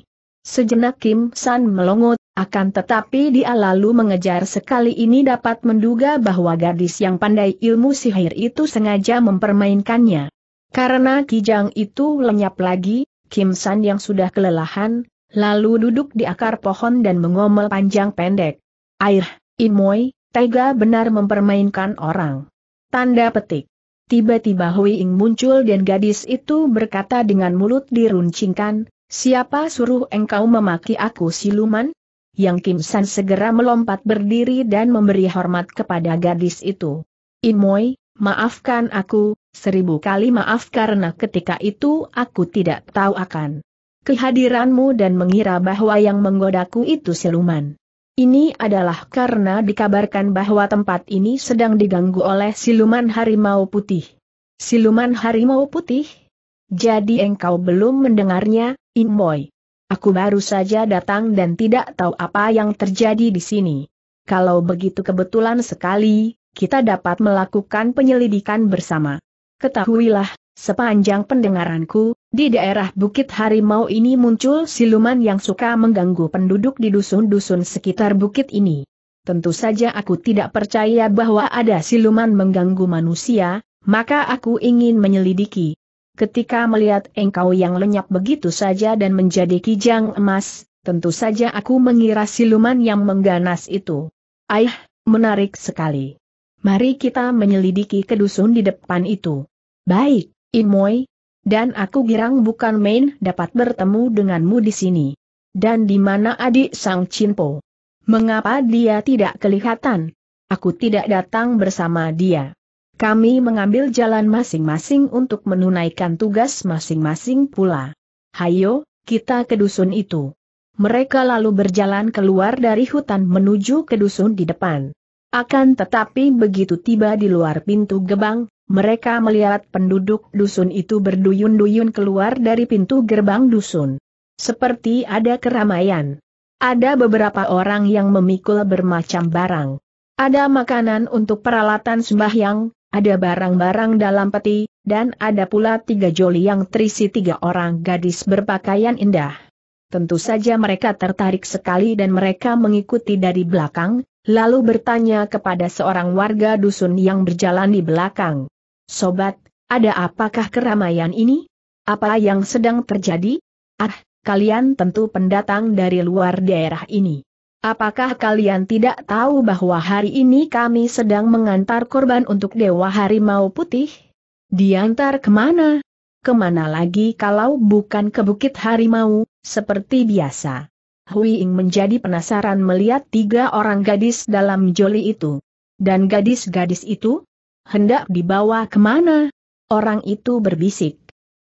Sejenak Kim San melongo akan tetapi dia lalu mengejar sekali ini dapat menduga bahwa gadis yang pandai ilmu sihir itu sengaja mempermainkannya. Karena Kijang itu lenyap lagi, Kim San yang sudah kelelahan, lalu duduk di akar pohon dan mengomel panjang pendek. Air, Imoy, tega benar mempermainkan orang. Tanda petik. Tiba-tiba Hui Ing muncul dan gadis itu berkata dengan mulut diruncingkan, siapa suruh engkau memaki aku siluman? yang Kim San segera melompat berdiri dan memberi hormat kepada gadis itu. Imoi, maafkan aku, seribu kali maaf karena ketika itu aku tidak tahu akan kehadiranmu dan mengira bahwa yang menggodaku itu siluman. Ini adalah karena dikabarkan bahwa tempat ini sedang diganggu oleh siluman harimau putih. Siluman harimau putih? Jadi engkau belum mendengarnya, Inboy. Aku baru saja datang dan tidak tahu apa yang terjadi di sini. Kalau begitu kebetulan sekali, kita dapat melakukan penyelidikan bersama. Ketahuilah, sepanjang pendengaranku, di daerah Bukit Harimau ini muncul siluman yang suka mengganggu penduduk di dusun-dusun sekitar bukit ini. Tentu saja aku tidak percaya bahwa ada siluman mengganggu manusia, maka aku ingin menyelidiki ketika melihat engkau yang lenyap begitu saja dan menjadi kijang emas, tentu saja aku mengira siluman yang mengganas itu. Aih, menarik sekali. Mari kita menyelidiki kedusun di depan itu. Baik, Imoy. Dan aku girang bukan main dapat bertemu denganmu di sini. Dan di mana adik Sang Chinpo? Mengapa dia tidak kelihatan? Aku tidak datang bersama dia. Kami mengambil jalan masing-masing untuk menunaikan tugas masing-masing pula. Hayo, kita ke dusun itu. Mereka lalu berjalan keluar dari hutan menuju ke dusun di depan. Akan tetapi begitu tiba di luar pintu gerbang, mereka melihat penduduk dusun itu berduyun-duyun keluar dari pintu gerbang dusun. Seperti ada keramaian. Ada beberapa orang yang memikul bermacam barang. Ada makanan untuk peralatan sembahyang, ada barang-barang dalam peti, dan ada pula tiga joli yang terisi tiga orang gadis berpakaian indah. Tentu saja mereka tertarik sekali dan mereka mengikuti dari belakang, lalu bertanya kepada seorang warga dusun yang berjalan di belakang. Sobat, ada apakah keramaian ini? Apa yang sedang terjadi? Ah, kalian tentu pendatang dari luar daerah ini. Apakah kalian tidak tahu bahwa hari ini kami sedang mengantar korban untuk Dewa Harimau Putih? Diantar kemana? Kemana lagi kalau bukan ke Bukit Harimau, seperti biasa. Huiing menjadi penasaran melihat tiga orang gadis dalam joli itu. Dan gadis-gadis itu? Hendak dibawa kemana? Orang itu berbisik.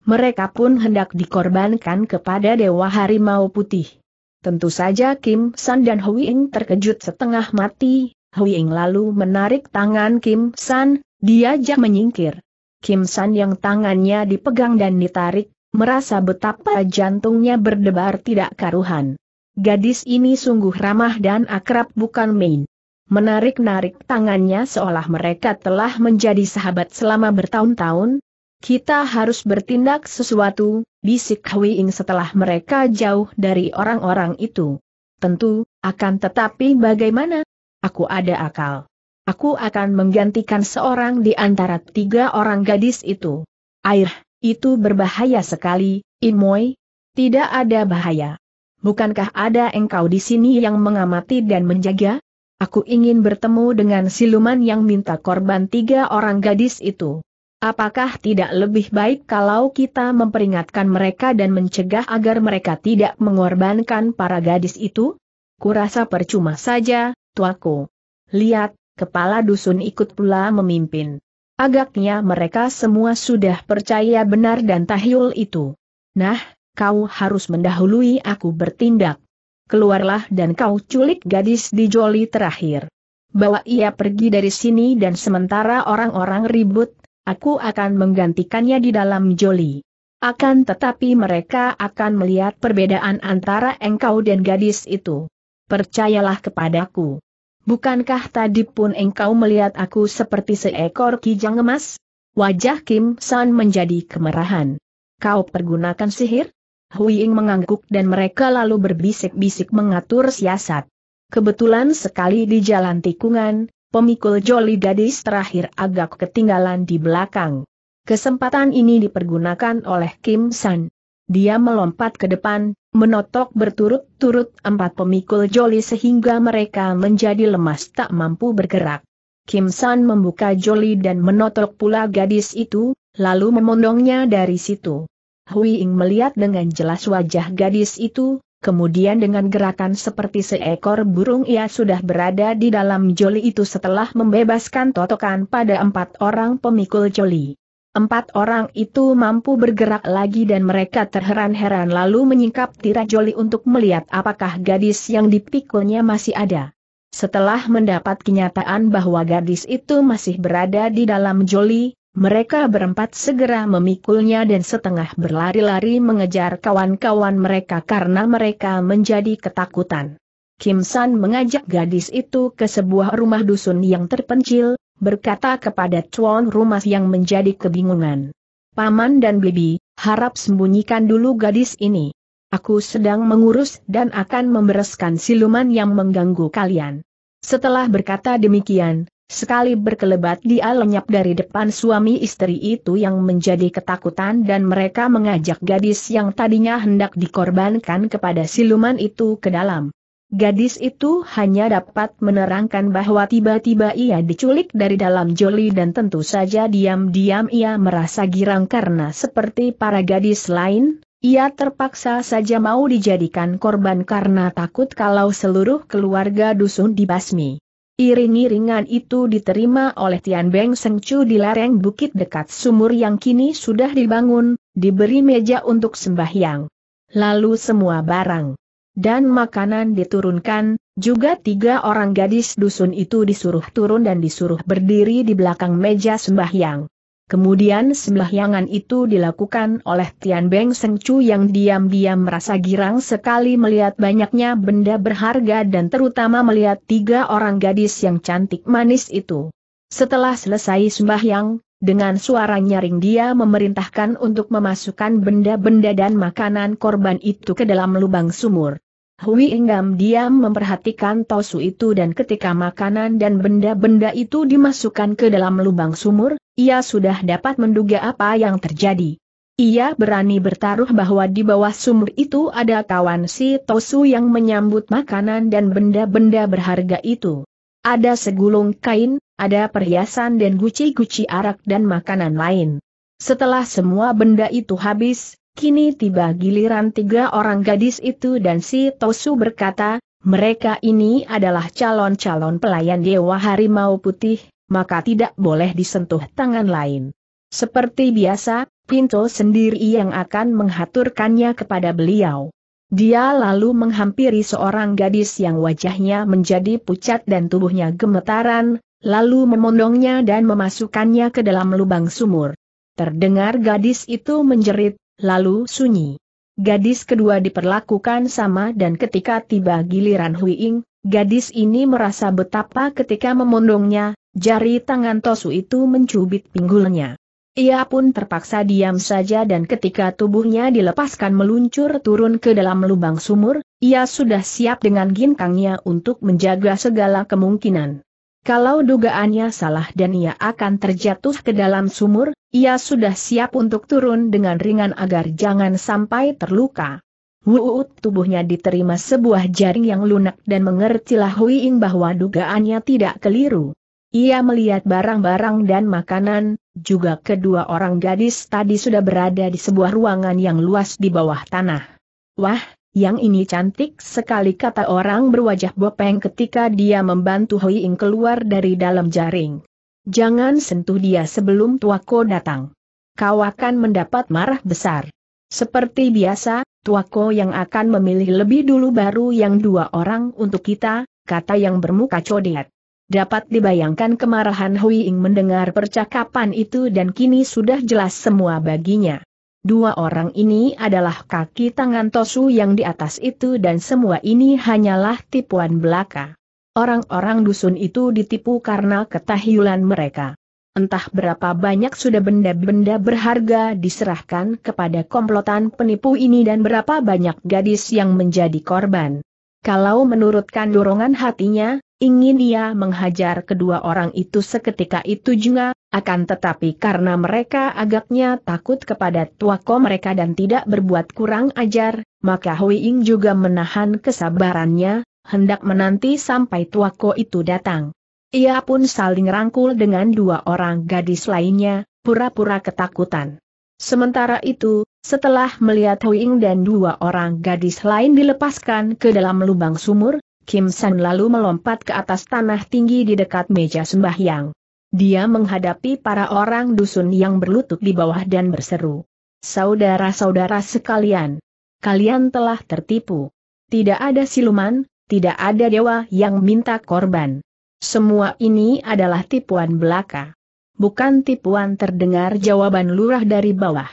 Mereka pun hendak dikorbankan kepada Dewa Harimau Putih. Tentu saja Kim San dan Hui Ing terkejut setengah mati, Hui Ing lalu menarik tangan Kim San, diajak menyingkir. Kim San yang tangannya dipegang dan ditarik, merasa betapa jantungnya berdebar tidak karuhan. Gadis ini sungguh ramah dan akrab bukan main. Menarik-narik tangannya seolah mereka telah menjadi sahabat selama bertahun-tahun, kita harus bertindak sesuatu, bisik Ing setelah mereka jauh dari orang-orang itu. Tentu, akan tetapi bagaimana? Aku ada akal. Aku akan menggantikan seorang di antara tiga orang gadis itu. Air, itu berbahaya sekali, Imoy. Tidak ada bahaya. Bukankah ada engkau di sini yang mengamati dan menjaga? Aku ingin bertemu dengan siluman yang minta korban tiga orang gadis itu. Apakah tidak lebih baik kalau kita memperingatkan mereka dan mencegah agar mereka tidak mengorbankan para gadis itu? Kurasa percuma saja, tuaku. Lihat, kepala dusun ikut pula memimpin. Agaknya mereka semua sudah percaya benar dan tahyul itu. Nah, kau harus mendahului aku bertindak. Keluarlah dan kau culik gadis di joli terakhir. Bawa ia pergi dari sini dan sementara orang-orang ribut, aku akan menggantikannya di dalam joli. Akan tetapi mereka akan melihat perbedaan antara engkau dan gadis itu. Percayalah kepadaku. Bukankah tadi pun engkau melihat aku seperti seekor kijang emas? Wajah Kim San menjadi kemerahan. Kau pergunakan sihir? Hui Huiying mengangguk dan mereka lalu berbisik-bisik mengatur siasat. Kebetulan sekali di jalan tikungan, pemikul joli gadis terakhir agak ketinggalan di belakang. Kesempatan ini dipergunakan oleh Kim San. Dia melompat ke depan, menotok berturut-turut empat pemikul joli sehingga mereka menjadi lemas tak mampu bergerak. Kim San membuka joli dan menotok pula gadis itu, lalu memondongnya dari situ. Hui Ying melihat dengan jelas wajah gadis itu, Kemudian dengan gerakan seperti seekor burung ia sudah berada di dalam joli itu setelah membebaskan totokan pada empat orang pemikul joli. Empat orang itu mampu bergerak lagi dan mereka terheran-heran lalu menyingkap tirai joli untuk melihat apakah gadis yang dipikulnya masih ada. Setelah mendapat kenyataan bahwa gadis itu masih berada di dalam joli, mereka berempat segera memikulnya dan setengah berlari-lari mengejar kawan-kawan mereka karena mereka menjadi ketakutan. Kim San mengajak gadis itu ke sebuah rumah dusun yang terpencil, berkata kepada tuan rumah yang menjadi kebingungan. Paman dan Bibi, harap sembunyikan dulu gadis ini. Aku sedang mengurus dan akan membereskan siluman yang mengganggu kalian. Setelah berkata demikian, Sekali berkelebat dia lenyap dari depan suami istri itu yang menjadi ketakutan dan mereka mengajak gadis yang tadinya hendak dikorbankan kepada siluman itu ke dalam. Gadis itu hanya dapat menerangkan bahwa tiba-tiba ia diculik dari dalam joli dan tentu saja diam-diam ia merasa girang karena seperti para gadis lain, ia terpaksa saja mau dijadikan korban karena takut kalau seluruh keluarga dusun dibasmi. Iring-iringan itu diterima oleh Tian Beng Seng Chu di lereng bukit dekat sumur yang kini sudah dibangun, diberi meja untuk sembahyang. Lalu semua barang dan makanan diturunkan, juga tiga orang gadis dusun itu disuruh turun dan disuruh berdiri di belakang meja sembahyang. Kemudian sembahyangan itu dilakukan oleh Tian Beng Seng Chu yang diam-diam merasa girang sekali melihat banyaknya benda berharga dan terutama melihat tiga orang gadis yang cantik manis itu. Setelah selesai sembahyang, dengan suara nyaring dia memerintahkan untuk memasukkan benda-benda dan makanan korban itu ke dalam lubang sumur. Hui Enggam diam memperhatikan tosu itu dan ketika makanan dan benda-benda itu dimasukkan ke dalam lubang sumur, ia sudah dapat menduga apa yang terjadi. Ia berani bertaruh bahwa di bawah sumur itu ada kawan si Tosu yang menyambut makanan dan benda-benda berharga itu. Ada segulung kain, ada perhiasan dan guci-guci arak dan makanan lain. Setelah semua benda itu habis, Kini tiba giliran tiga orang gadis itu dan si Tosu berkata, mereka ini adalah calon-calon pelayan Dewa Harimau Putih, maka tidak boleh disentuh tangan lain. Seperti biasa, Pinto sendiri yang akan menghaturkannya kepada beliau. Dia lalu menghampiri seorang gadis yang wajahnya menjadi pucat dan tubuhnya gemetaran, lalu memondongnya dan memasukkannya ke dalam lubang sumur. Terdengar gadis itu menjerit, lalu sunyi. Gadis kedua diperlakukan sama dan ketika tiba giliran Huiing, gadis ini merasa betapa ketika memondongnya, jari tangan Tosu itu mencubit pinggulnya. Ia pun terpaksa diam saja dan ketika tubuhnya dilepaskan meluncur turun ke dalam lubang sumur, ia sudah siap dengan ginkangnya untuk menjaga segala kemungkinan. Kalau dugaannya salah dan ia akan terjatuh ke dalam sumur, ia sudah siap untuk turun dengan ringan agar jangan sampai terluka. Wuut tubuhnya diterima sebuah jaring yang lunak dan mengertilah Huiing bahwa dugaannya tidak keliru. Ia melihat barang-barang dan makanan, juga kedua orang gadis tadi sudah berada di sebuah ruangan yang luas di bawah tanah. Wah, yang ini cantik sekali kata orang berwajah bopeng ketika dia membantu Hui Ing keluar dari dalam jaring. Jangan sentuh dia sebelum tuako datang. Kau akan mendapat marah besar. Seperti biasa, tuako yang akan memilih lebih dulu baru yang dua orang untuk kita, kata yang bermuka codet. Dapat dibayangkan kemarahan Hui Ing mendengar percakapan itu dan kini sudah jelas semua baginya. Dua orang ini adalah kaki tangan Tosu yang di atas itu dan semua ini hanyalah tipuan belaka. Orang-orang dusun itu ditipu karena ketahilan mereka. Entah berapa banyak sudah benda-benda berharga diserahkan kepada komplotan penipu ini dan berapa banyak gadis yang menjadi korban. Kalau menurutkan dorongan hatinya, Ingin ia menghajar kedua orang itu seketika itu juga, akan tetapi karena mereka agaknya takut kepada tuako mereka dan tidak berbuat kurang ajar, maka Hui Ying juga menahan kesabarannya, hendak menanti sampai tuako itu datang. Ia pun saling rangkul dengan dua orang gadis lainnya, pura-pura ketakutan. Sementara itu, setelah melihat Huing dan dua orang gadis lain dilepaskan ke dalam lubang sumur, Kim San lalu melompat ke atas tanah tinggi di dekat meja sembahyang. Dia menghadapi para orang dusun yang berlutut di bawah dan berseru. Saudara-saudara sekalian, kalian telah tertipu. Tidak ada siluman, tidak ada dewa yang minta korban. Semua ini adalah tipuan belaka. Bukan tipuan terdengar jawaban lurah dari bawah.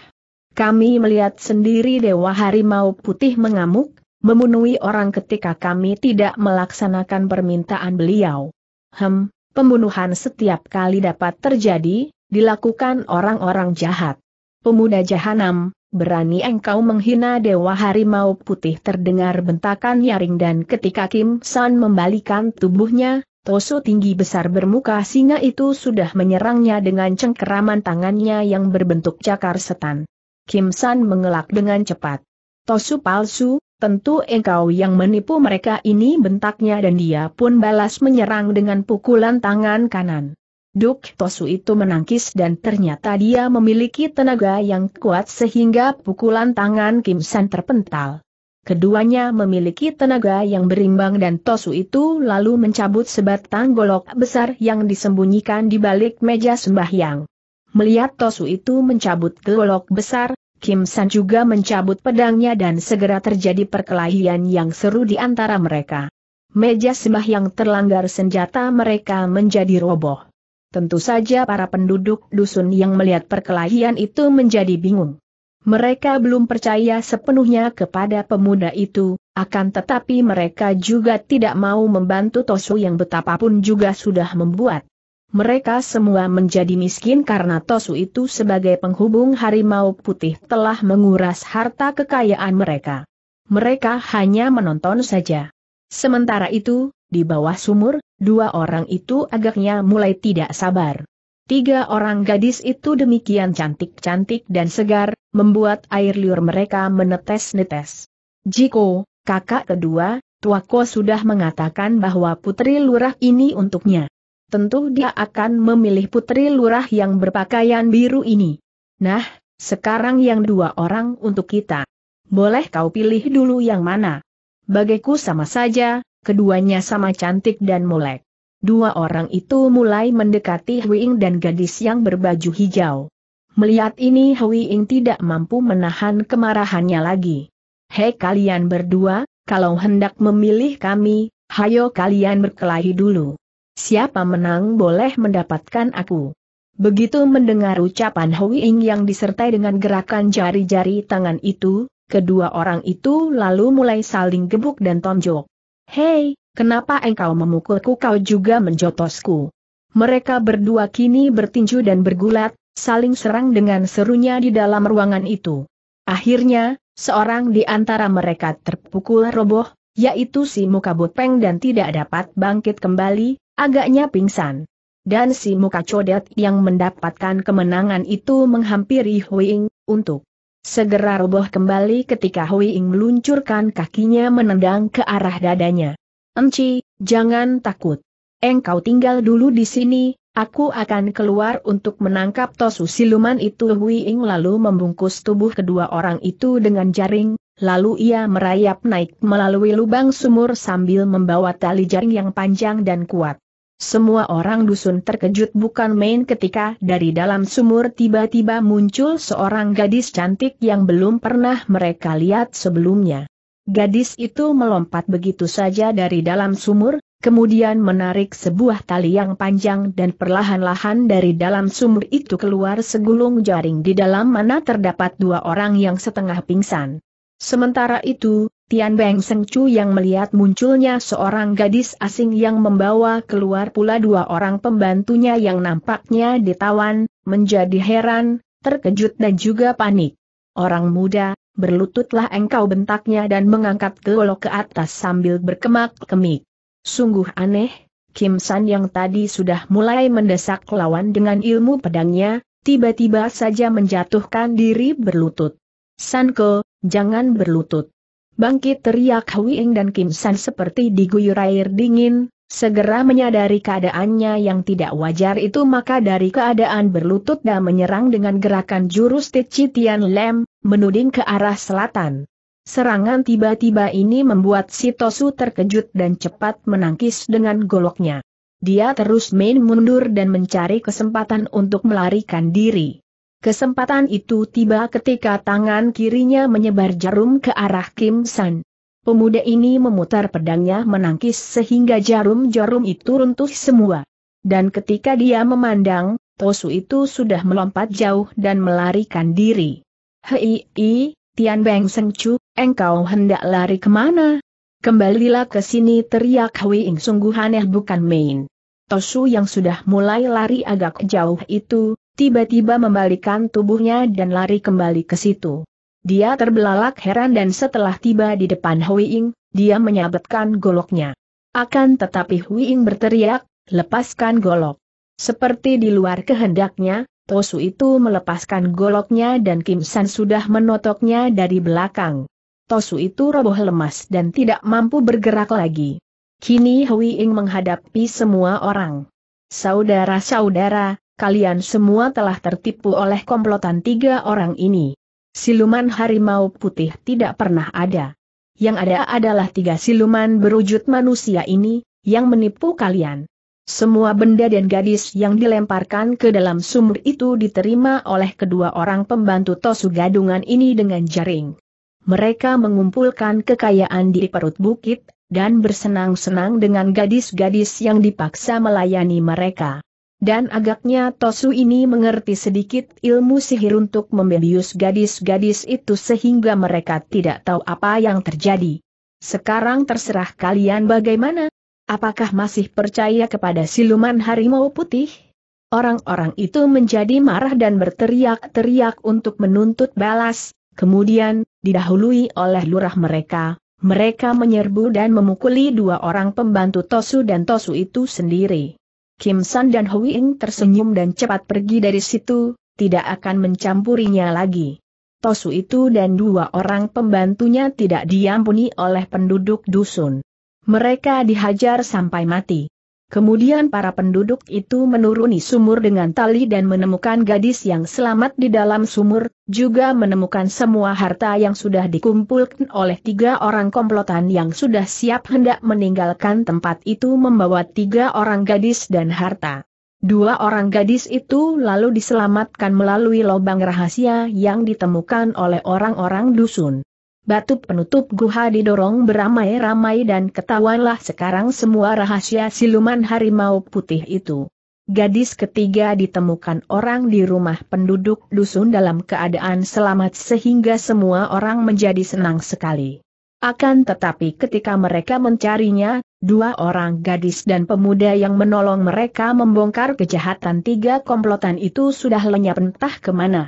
Kami melihat sendiri Dewa Harimau Putih mengamuk, memenuhi orang ketika kami tidak melaksanakan permintaan beliau. Hem, pembunuhan setiap kali dapat terjadi, dilakukan orang-orang jahat. Pemuda jahanam, berani engkau menghina Dewa Harimau Putih terdengar bentakan nyaring dan ketika Kim San membalikan tubuhnya, Tosu tinggi besar bermuka singa itu sudah menyerangnya dengan cengkeraman tangannya yang berbentuk cakar setan. Kim San mengelak dengan cepat. Tosu palsu, Tentu engkau yang menipu mereka ini bentaknya dan dia pun balas menyerang dengan pukulan tangan kanan. Duk Tosu itu menangkis dan ternyata dia memiliki tenaga yang kuat sehingga pukulan tangan Kim San terpental. Keduanya memiliki tenaga yang berimbang dan Tosu itu lalu mencabut sebatang golok besar yang disembunyikan di balik meja sembahyang. Melihat Tosu itu mencabut golok besar, Kim San juga mencabut pedangnya dan segera terjadi perkelahian yang seru di antara mereka. Meja sembah yang terlanggar senjata mereka menjadi roboh. Tentu saja para penduduk dusun yang melihat perkelahian itu menjadi bingung. Mereka belum percaya sepenuhnya kepada pemuda itu, akan tetapi mereka juga tidak mau membantu Tosu yang betapapun juga sudah membuat mereka semua menjadi miskin karena Tosu itu sebagai penghubung harimau putih telah menguras harta kekayaan mereka. Mereka hanya menonton saja. Sementara itu, di bawah sumur, dua orang itu agaknya mulai tidak sabar. Tiga orang gadis itu demikian cantik-cantik dan segar, membuat air liur mereka menetes-netes. Jiko, kakak kedua, Tuako sudah mengatakan bahwa putri lurah ini untuknya tentu dia akan memilih putri lurah yang berpakaian biru ini. Nah, sekarang yang dua orang untuk kita. Boleh kau pilih dulu yang mana? Bagiku sama saja, keduanya sama cantik dan molek. Dua orang itu mulai mendekati Huiing dan gadis yang berbaju hijau. Melihat ini Huiing tidak mampu menahan kemarahannya lagi. Hei kalian berdua, kalau hendak memilih kami, hayo kalian berkelahi dulu siapa menang boleh mendapatkan aku. Begitu mendengar ucapan Hui Ying yang disertai dengan gerakan jari-jari tangan itu, kedua orang itu lalu mulai saling gebuk dan tonjok. Hei, kenapa engkau memukulku kau juga menjotosku? Mereka berdua kini bertinju dan bergulat, saling serang dengan serunya di dalam ruangan itu. Akhirnya, seorang di antara mereka terpukul roboh, yaitu si muka botpeng dan tidak dapat bangkit kembali, agaknya pingsan. Dan si muka codet yang mendapatkan kemenangan itu menghampiri Hui Ing, untuk segera roboh kembali ketika Hui Ing meluncurkan kakinya menendang ke arah dadanya. Enci, jangan takut. Engkau tinggal dulu di sini, Aku akan keluar untuk menangkap tosu siluman itu Hui Huiing lalu membungkus tubuh kedua orang itu dengan jaring, lalu ia merayap naik melalui lubang sumur sambil membawa tali jaring yang panjang dan kuat. Semua orang dusun terkejut bukan main ketika dari dalam sumur tiba-tiba muncul seorang gadis cantik yang belum pernah mereka lihat sebelumnya. Gadis itu melompat begitu saja dari dalam sumur, kemudian menarik sebuah tali yang panjang dan perlahan-lahan dari dalam sumur itu keluar segulung jaring di dalam mana terdapat dua orang yang setengah pingsan. Sementara itu, Tian Beng Seng Chu yang melihat munculnya seorang gadis asing yang membawa keluar pula dua orang pembantunya yang nampaknya ditawan, menjadi heran, terkejut dan juga panik. Orang muda, berlututlah engkau bentaknya dan mengangkat golok ke atas sambil berkemak-kemik. Sungguh aneh, Kim San yang tadi sudah mulai mendesak lawan dengan ilmu pedangnya, tiba-tiba saja menjatuhkan diri berlutut. Sanko, jangan berlutut. Bangkit teriak Huiing dan Kim San seperti diguyur air dingin, segera menyadari keadaannya yang tidak wajar itu maka dari keadaan berlutut dan menyerang dengan gerakan jurus Tian Lem, menuding ke arah selatan. Serangan tiba-tiba ini membuat si Tosu terkejut dan cepat menangkis dengan goloknya. Dia terus main mundur dan mencari kesempatan untuk melarikan diri. Kesempatan itu tiba ketika tangan kirinya menyebar jarum ke arah Kim San. Pemuda ini memutar pedangnya menangkis sehingga jarum-jarum itu runtuh semua. Dan ketika dia memandang, Tosu itu sudah melompat jauh dan melarikan diri. Hei, i, Tian Beng Seng Chu, engkau hendak lari kemana? Kembalilah ke sini teriak Hui Ing sungguh aneh bukan main. Tosu yang sudah mulai lari agak jauh itu, tiba-tiba membalikan tubuhnya dan lari kembali ke situ. Dia terbelalak heran dan setelah tiba di depan Hui Ying, dia menyabetkan goloknya. Akan tetapi Hui Ying berteriak, lepaskan golok. Seperti di luar kehendaknya, Tosu itu melepaskan goloknya dan Kim San sudah menotoknya dari belakang. Tosu itu roboh lemas dan tidak mampu bergerak lagi. Kini Hui Ying menghadapi semua orang. Saudara-saudara, kalian semua telah tertipu oleh komplotan tiga orang ini. Siluman harimau putih tidak pernah ada. Yang ada adalah tiga siluman berwujud manusia ini, yang menipu kalian. Semua benda dan gadis yang dilemparkan ke dalam sumur itu diterima oleh kedua orang pembantu Tosu gadungan ini dengan jaring. Mereka mengumpulkan kekayaan di perut bukit, dan bersenang-senang dengan gadis-gadis yang dipaksa melayani mereka. Dan agaknya Tosu ini mengerti sedikit ilmu sihir untuk membius gadis-gadis itu sehingga mereka tidak tahu apa yang terjadi. Sekarang terserah kalian bagaimana? Apakah masih percaya kepada siluman harimau putih? Orang-orang itu menjadi marah dan berteriak-teriak untuk menuntut balas, kemudian, didahului oleh lurah mereka, mereka menyerbu dan memukuli dua orang pembantu Tosu dan Tosu itu sendiri. Kim San dan Hui Ying tersenyum dan cepat pergi dari situ, tidak akan mencampurinya lagi. Tosu itu dan dua orang pembantunya tidak diampuni oleh penduduk dusun. Mereka dihajar sampai mati. Kemudian para penduduk itu menuruni sumur dengan tali dan menemukan gadis yang selamat di dalam sumur, juga menemukan semua harta yang sudah dikumpulkan oleh tiga orang komplotan yang sudah siap hendak meninggalkan tempat itu membawa tiga orang gadis dan harta. Dua orang gadis itu lalu diselamatkan melalui lubang rahasia yang ditemukan oleh orang-orang dusun. Batu penutup guha didorong beramai-ramai dan ketahuanlah sekarang semua rahasia siluman harimau putih itu. Gadis ketiga ditemukan orang di rumah penduduk dusun dalam keadaan selamat sehingga semua orang menjadi senang sekali. Akan tetapi ketika mereka mencarinya, dua orang gadis dan pemuda yang menolong mereka membongkar kejahatan tiga komplotan itu sudah lenyap entah kemana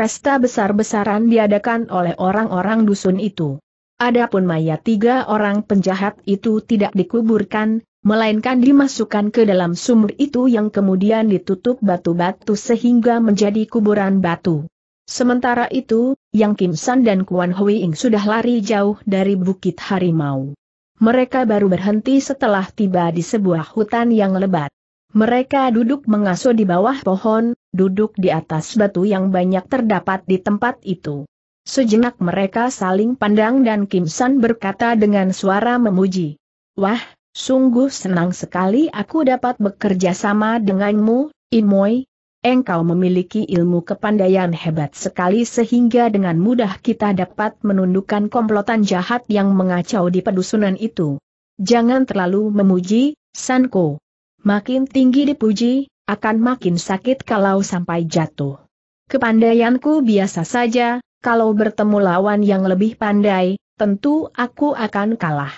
pesta besar-besaran diadakan oleh orang-orang dusun itu. Adapun mayat tiga orang penjahat itu tidak dikuburkan, melainkan dimasukkan ke dalam sumur itu yang kemudian ditutup batu-batu sehingga menjadi kuburan batu. Sementara itu, Yang Kim San dan Kuan Hui Ing sudah lari jauh dari Bukit Harimau. Mereka baru berhenti setelah tiba di sebuah hutan yang lebat. Mereka duduk mengasuh di bawah pohon, duduk di atas batu yang banyak terdapat di tempat itu. Sejenak mereka saling pandang dan Kim San berkata dengan suara memuji. Wah, sungguh senang sekali aku dapat bekerja sama denganmu, Imoy. Engkau memiliki ilmu kepandaian hebat sekali sehingga dengan mudah kita dapat menundukkan komplotan jahat yang mengacau di pedusunan itu. Jangan terlalu memuji, Sanko. Makin tinggi dipuji, akan makin sakit kalau sampai jatuh. Kepandaianku biasa saja, kalau bertemu lawan yang lebih pandai, tentu aku akan kalah.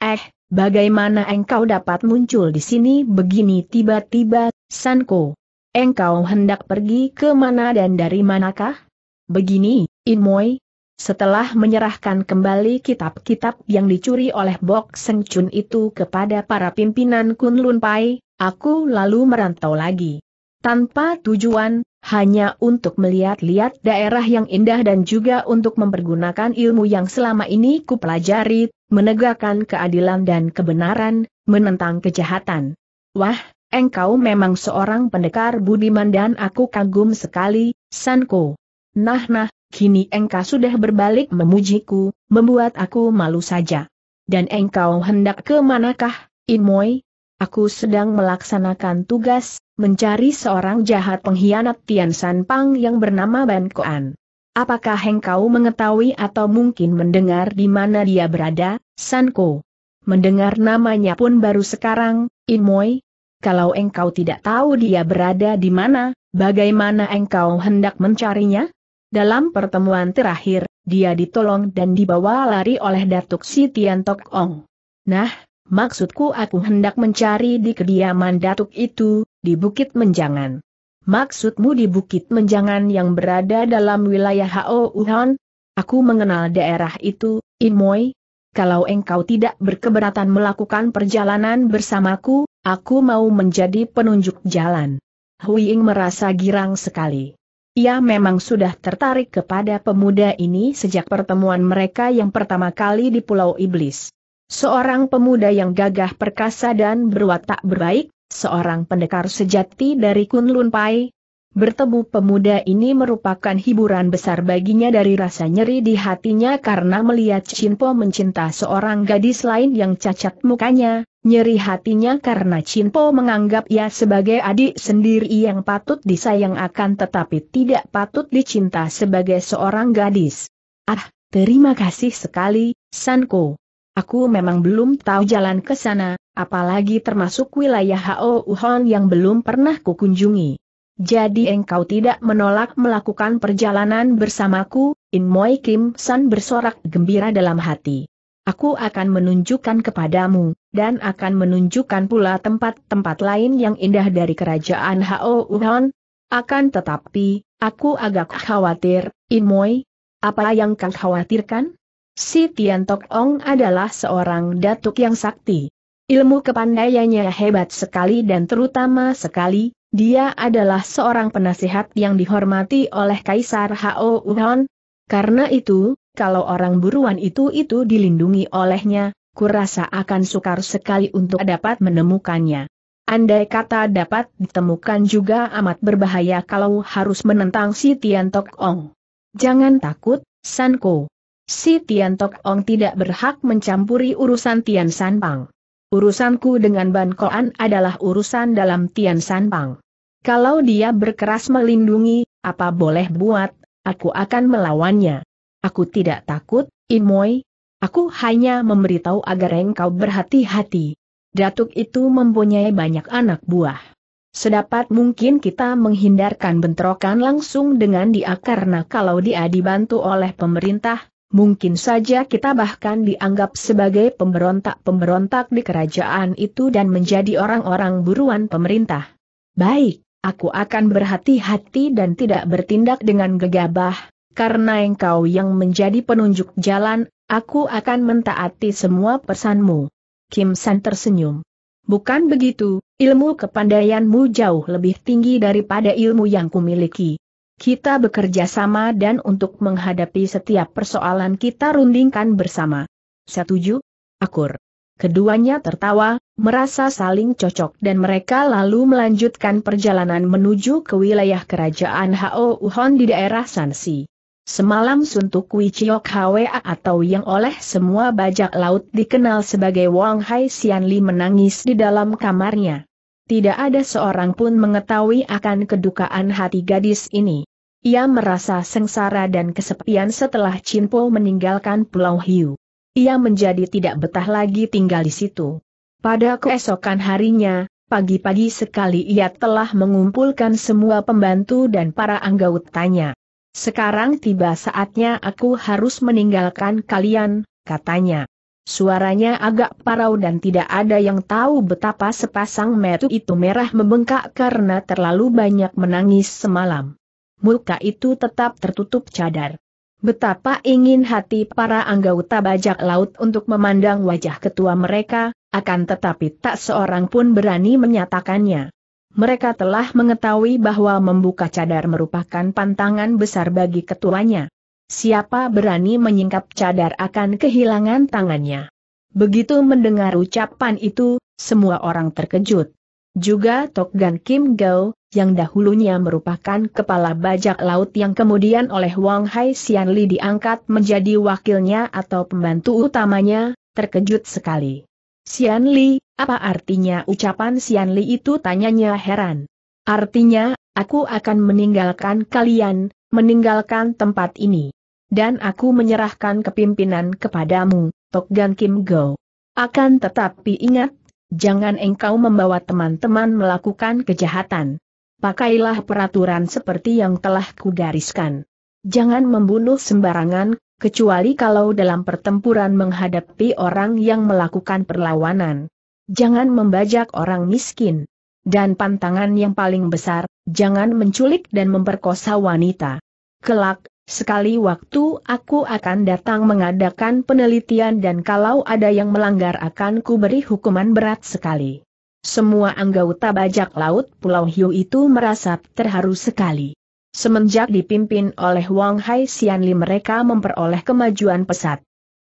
Eh, bagaimana engkau dapat muncul di sini begini tiba-tiba, Sanko? Engkau hendak pergi ke mana dan dari manakah? Begini, Inmoy, setelah menyerahkan kembali kitab-kitab yang dicuri oleh Bok Seng Chun itu kepada para pimpinan Kunlun Pai, aku lalu merantau lagi. Tanpa tujuan, hanya untuk melihat-lihat daerah yang indah dan juga untuk mempergunakan ilmu yang selama ini kupelajari, menegakkan keadilan dan kebenaran, menentang kejahatan. Wah, engkau memang seorang pendekar budiman dan aku kagum sekali, Sanko. Nah nah, kini engkau sudah berbalik memujiku, membuat aku malu saja. Dan engkau hendak ke manakah, Inmoy? Aku sedang melaksanakan tugas, mencari seorang jahat pengkhianat Tian San Pang yang bernama Ban Koan. Apakah engkau mengetahui atau mungkin mendengar di mana dia berada, San Ko? Mendengar namanya pun baru sekarang, Inmoy. Kalau engkau tidak tahu dia berada di mana, bagaimana engkau hendak mencarinya? Dalam pertemuan terakhir, dia ditolong dan dibawa lari oleh Datuk Si Tian Tok Ong. Nah, maksudku aku hendak mencari di kediaman Datuk itu, di Bukit Menjangan. Maksudmu di Bukit Menjangan yang berada dalam wilayah Hao Wuhan? Aku mengenal daerah itu, Imoy. Kalau engkau tidak berkeberatan melakukan perjalanan bersamaku, aku mau menjadi penunjuk jalan. Huiying merasa girang sekali. Ia memang sudah tertarik kepada pemuda ini sejak pertemuan mereka yang pertama kali di Pulau Iblis. Seorang pemuda yang gagah perkasa dan berwatak berbaik, seorang pendekar sejati dari Kunlun Pai, Bertemu pemuda ini merupakan hiburan besar baginya dari rasa nyeri di hatinya karena melihat Cinpo mencinta seorang gadis lain yang cacat mukanya, nyeri hatinya karena Cinpo menganggap ia sebagai adik sendiri yang patut disayang akan tetapi tidak patut dicinta sebagai seorang gadis. Ah, terima kasih sekali, Sanko. Aku memang belum tahu jalan ke sana, apalagi termasuk wilayah Hao Uhon yang belum pernah kukunjungi. Jadi engkau tidak menolak melakukan perjalanan bersamaku, In Moi Kim San bersorak gembira dalam hati. Aku akan menunjukkan kepadamu, dan akan menunjukkan pula tempat-tempat lain yang indah dari kerajaan Hao Uhon. Akan tetapi, aku agak khawatir, In Moi. Apa yang kau khawatirkan? Si Tian Tok Ong adalah seorang datuk yang sakti. Ilmu kepandaiannya hebat sekali dan terutama sekali, dia adalah seorang penasihat yang dihormati oleh Kaisar Hao Wuhan. Karena itu, kalau orang buruan itu-itu dilindungi olehnya, kurasa akan sukar sekali untuk dapat menemukannya. Andai kata dapat ditemukan juga amat berbahaya kalau harus menentang si Tian Tok Ong. Jangan takut, Sanko. Si Tian Tok Ong tidak berhak mencampuri urusan Tian Pang. Urusanku dengan Ban Koan adalah urusan dalam Tian San Pang. Kalau dia berkeras melindungi, apa boleh buat, aku akan melawannya. Aku tidak takut, Imoy. Aku hanya memberitahu agar engkau berhati-hati. Datuk itu mempunyai banyak anak buah. Sedapat mungkin kita menghindarkan bentrokan langsung dengan dia karena kalau dia dibantu oleh pemerintah, Mungkin saja kita bahkan dianggap sebagai pemberontak-pemberontak di kerajaan itu dan menjadi orang-orang buruan pemerintah. Baik, aku akan berhati-hati dan tidak bertindak dengan gegabah, karena engkau yang menjadi penunjuk jalan, aku akan mentaati semua pesanmu. Kim San tersenyum. Bukan begitu, ilmu kepandaianmu jauh lebih tinggi daripada ilmu yang kumiliki. Kita bekerja sama dan untuk menghadapi setiap persoalan kita rundingkan bersama. Setuju? Akur. Keduanya tertawa, merasa saling cocok dan mereka lalu melanjutkan perjalanan menuju ke wilayah kerajaan Hao Uhon di daerah Sansi. Semalam suntuk Wichiok Hwa atau yang oleh semua bajak laut dikenal sebagai Wang Hai Xianli menangis di dalam kamarnya. Tidak ada seorang pun mengetahui akan kedukaan hati gadis ini. Ia merasa sengsara dan kesepian setelah Chinpo meninggalkan Pulau Hiu. Ia menjadi tidak betah lagi tinggal di situ. Pada keesokan harinya, pagi-pagi sekali ia telah mengumpulkan semua pembantu dan para anggautanya. Sekarang tiba saatnya aku harus meninggalkan kalian, katanya. Suaranya agak parau dan tidak ada yang tahu betapa sepasang metu itu merah membengkak karena terlalu banyak menangis semalam muka itu tetap tertutup cadar. Betapa ingin hati para anggota bajak laut untuk memandang wajah ketua mereka, akan tetapi tak seorang pun berani menyatakannya. Mereka telah mengetahui bahwa membuka cadar merupakan pantangan besar bagi ketuanya. Siapa berani menyingkap cadar akan kehilangan tangannya. Begitu mendengar ucapan itu, semua orang terkejut. Juga Tok Gan Kim Gao, yang dahulunya merupakan kepala bajak laut yang kemudian oleh Wang Hai Xianli diangkat menjadi wakilnya atau pembantu utamanya, terkejut sekali. Xianli, apa artinya ucapan Xianli itu tanyanya heran. Artinya, aku akan meninggalkan kalian, meninggalkan tempat ini. Dan aku menyerahkan kepimpinan kepadamu, Tok Tokgan Kim Go. Akan tetapi ingat, jangan engkau membawa teman-teman melakukan kejahatan pakailah peraturan seperti yang telah kugariskan. Jangan membunuh sembarangan, kecuali kalau dalam pertempuran menghadapi orang yang melakukan perlawanan. Jangan membajak orang miskin. Dan pantangan yang paling besar, jangan menculik dan memperkosa wanita. Kelak, sekali waktu aku akan datang mengadakan penelitian dan kalau ada yang melanggar akan kuberi hukuman berat sekali. Semua anggota bajak laut Pulau Hiu itu merasa terharu sekali. Semenjak dipimpin oleh Wang Hai Xianli mereka memperoleh kemajuan pesat.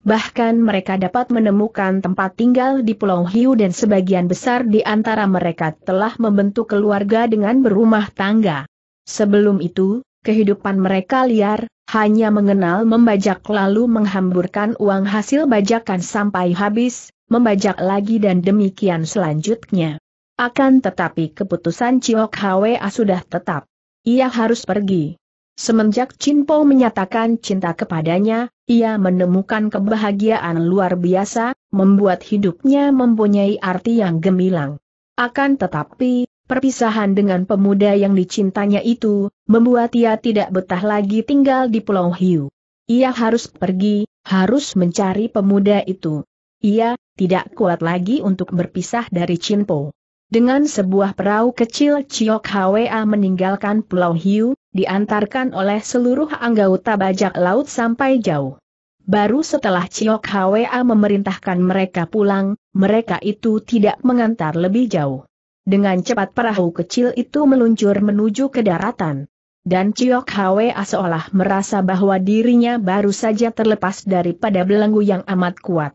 Bahkan mereka dapat menemukan tempat tinggal di Pulau Hiu dan sebagian besar di antara mereka telah membentuk keluarga dengan berumah tangga. Sebelum itu, kehidupan mereka liar, hanya mengenal membajak lalu menghamburkan uang hasil bajakan sampai habis, membajak lagi dan demikian selanjutnya. Akan tetapi keputusan Ciok Hwa sudah tetap. Ia harus pergi. Semenjak Chin Po menyatakan cinta kepadanya, ia menemukan kebahagiaan luar biasa, membuat hidupnya mempunyai arti yang gemilang. Akan tetapi, perpisahan dengan pemuda yang dicintanya itu, membuat ia tidak betah lagi tinggal di Pulau Hiu. Ia harus pergi, harus mencari pemuda itu. Ia, tidak kuat lagi untuk berpisah dari Chinpo. Dengan sebuah perahu kecil Chiok Hwa meninggalkan Pulau Hiu, diantarkan oleh seluruh anggota bajak laut sampai jauh. Baru setelah Chiok Hwa memerintahkan mereka pulang, mereka itu tidak mengantar lebih jauh. Dengan cepat perahu kecil itu meluncur menuju ke daratan. Dan Chiok Hwa seolah merasa bahwa dirinya baru saja terlepas daripada belenggu yang amat kuat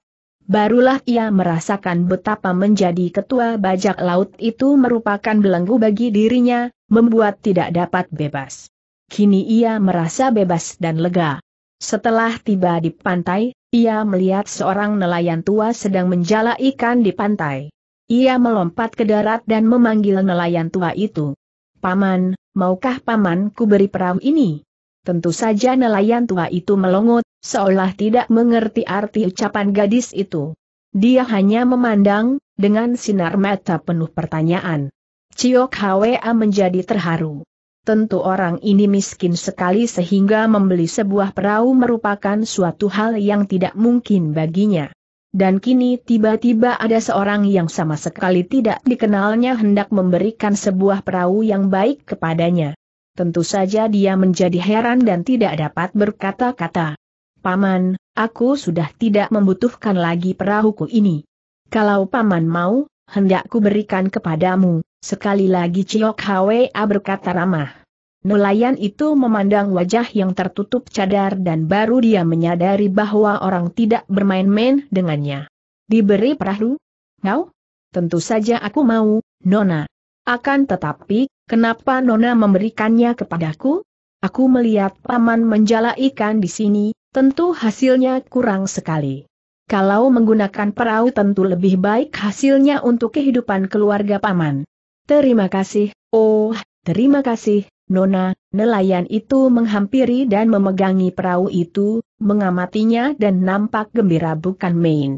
barulah ia merasakan betapa menjadi ketua bajak laut itu merupakan belenggu bagi dirinya, membuat tidak dapat bebas. Kini ia merasa bebas dan lega. Setelah tiba di pantai, ia melihat seorang nelayan tua sedang menjala ikan di pantai. Ia melompat ke darat dan memanggil nelayan tua itu. Paman, maukah paman ku beri perahu ini? Tentu saja nelayan tua itu melongot, seolah tidak mengerti arti ucapan gadis itu. Dia hanya memandang, dengan sinar mata penuh pertanyaan. Ciok Hwa menjadi terharu. Tentu orang ini miskin sekali sehingga membeli sebuah perahu merupakan suatu hal yang tidak mungkin baginya. Dan kini tiba-tiba ada seorang yang sama sekali tidak dikenalnya hendak memberikan sebuah perahu yang baik kepadanya. Tentu saja dia menjadi heran dan tidak dapat berkata-kata. Paman, aku sudah tidak membutuhkan lagi perahuku ini. Kalau Paman mau, hendakku berikan kepadamu, sekali lagi Ciyok Hwa berkata ramah. Nelayan itu memandang wajah yang tertutup cadar dan baru dia menyadari bahwa orang tidak bermain-main dengannya. Diberi perahu? Ngau? Tentu saja aku mau, Nona. Akan tetapi, kenapa Nona memberikannya kepadaku? Aku melihat paman menjala ikan di sini, Tentu hasilnya kurang sekali. Kalau menggunakan perahu tentu lebih baik hasilnya untuk kehidupan keluarga paman. Terima kasih, oh, terima kasih, Nona, nelayan itu menghampiri dan memegangi perahu itu, mengamatinya dan nampak gembira bukan main.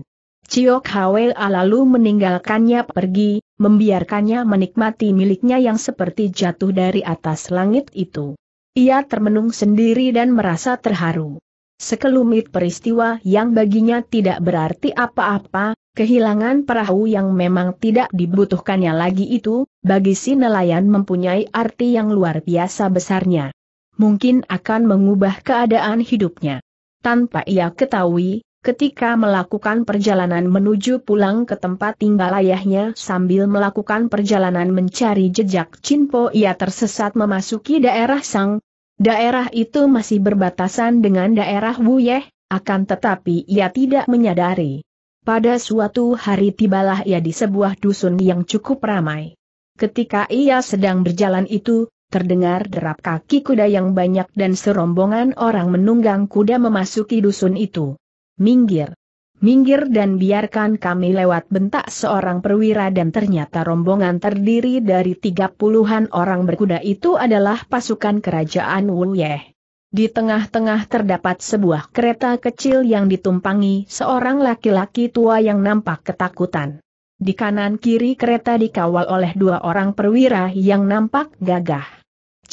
Ciok Hwa lalu meninggalkannya pergi, membiarkannya menikmati miliknya yang seperti jatuh dari atas langit itu. Ia termenung sendiri dan merasa terharu. Sekelumit peristiwa yang baginya tidak berarti apa-apa, kehilangan perahu yang memang tidak dibutuhkannya lagi itu, bagi si nelayan mempunyai arti yang luar biasa besarnya. Mungkin akan mengubah keadaan hidupnya. Tanpa ia ketahui, ketika melakukan perjalanan menuju pulang ke tempat tinggal ayahnya sambil melakukan perjalanan mencari jejak Chinpo ia tersesat memasuki daerah Sang, Daerah itu masih berbatasan dengan daerah Wuyeh, akan tetapi ia tidak menyadari. Pada suatu hari tibalah ia di sebuah dusun yang cukup ramai. Ketika ia sedang berjalan itu, terdengar derap kaki kuda yang banyak dan serombongan orang menunggang kuda memasuki dusun itu. Minggir! minggir dan biarkan kami lewat bentak seorang perwira dan ternyata rombongan terdiri dari tiga puluhan orang berkuda itu adalah pasukan kerajaan Wuyeh. Di tengah-tengah terdapat sebuah kereta kecil yang ditumpangi seorang laki-laki tua yang nampak ketakutan. Di kanan kiri kereta dikawal oleh dua orang perwira yang nampak gagah.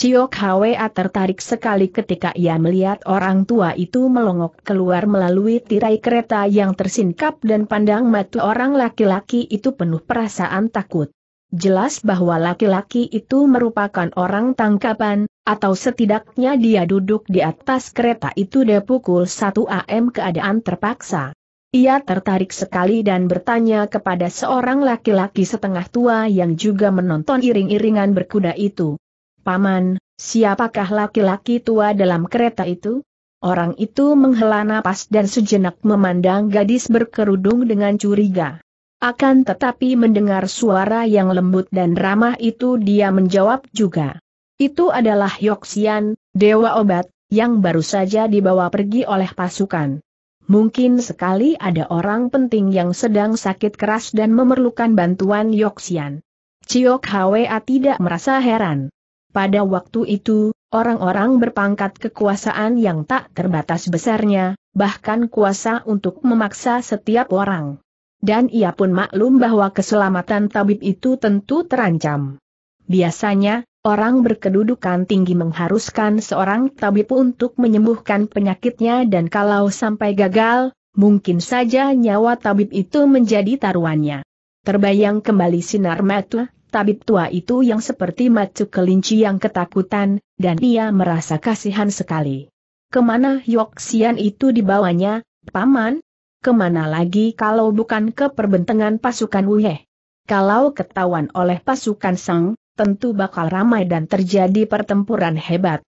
Cio Kwa tertarik sekali ketika ia melihat orang tua itu melongok keluar melalui tirai kereta yang tersingkap dan pandang mata orang laki-laki itu penuh perasaan takut. Jelas bahwa laki-laki itu merupakan orang tangkapan, atau setidaknya dia duduk di atas kereta itu dia pukul 1 AM keadaan terpaksa. Ia tertarik sekali dan bertanya kepada seorang laki-laki setengah tua yang juga menonton iring-iringan berkuda itu. Paman, siapakah laki-laki tua dalam kereta itu? Orang itu menghela napas dan sejenak memandang gadis berkerudung dengan curiga. Akan tetapi mendengar suara yang lembut dan ramah itu dia menjawab juga. Itu adalah Yoksian, dewa obat, yang baru saja dibawa pergi oleh pasukan. Mungkin sekali ada orang penting yang sedang sakit keras dan memerlukan bantuan Yoksian. Ciok Hwa tidak merasa heran. Pada waktu itu, orang-orang berpangkat kekuasaan yang tak terbatas besarnya, bahkan kuasa untuk memaksa setiap orang. Dan ia pun maklum bahwa keselamatan tabib itu tentu terancam. Biasanya, orang berkedudukan tinggi mengharuskan seorang tabib untuk menyembuhkan penyakitnya dan kalau sampai gagal, mungkin saja nyawa tabib itu menjadi taruhannya. Terbayang kembali sinar mata tabib tua itu yang seperti macu kelinci yang ketakutan, dan ia merasa kasihan sekali. Kemana Sian itu dibawanya, Paman? Kemana lagi kalau bukan ke perbentengan pasukan Wuhe? Kalau ketahuan oleh pasukan Sang, tentu bakal ramai dan terjadi pertempuran hebat.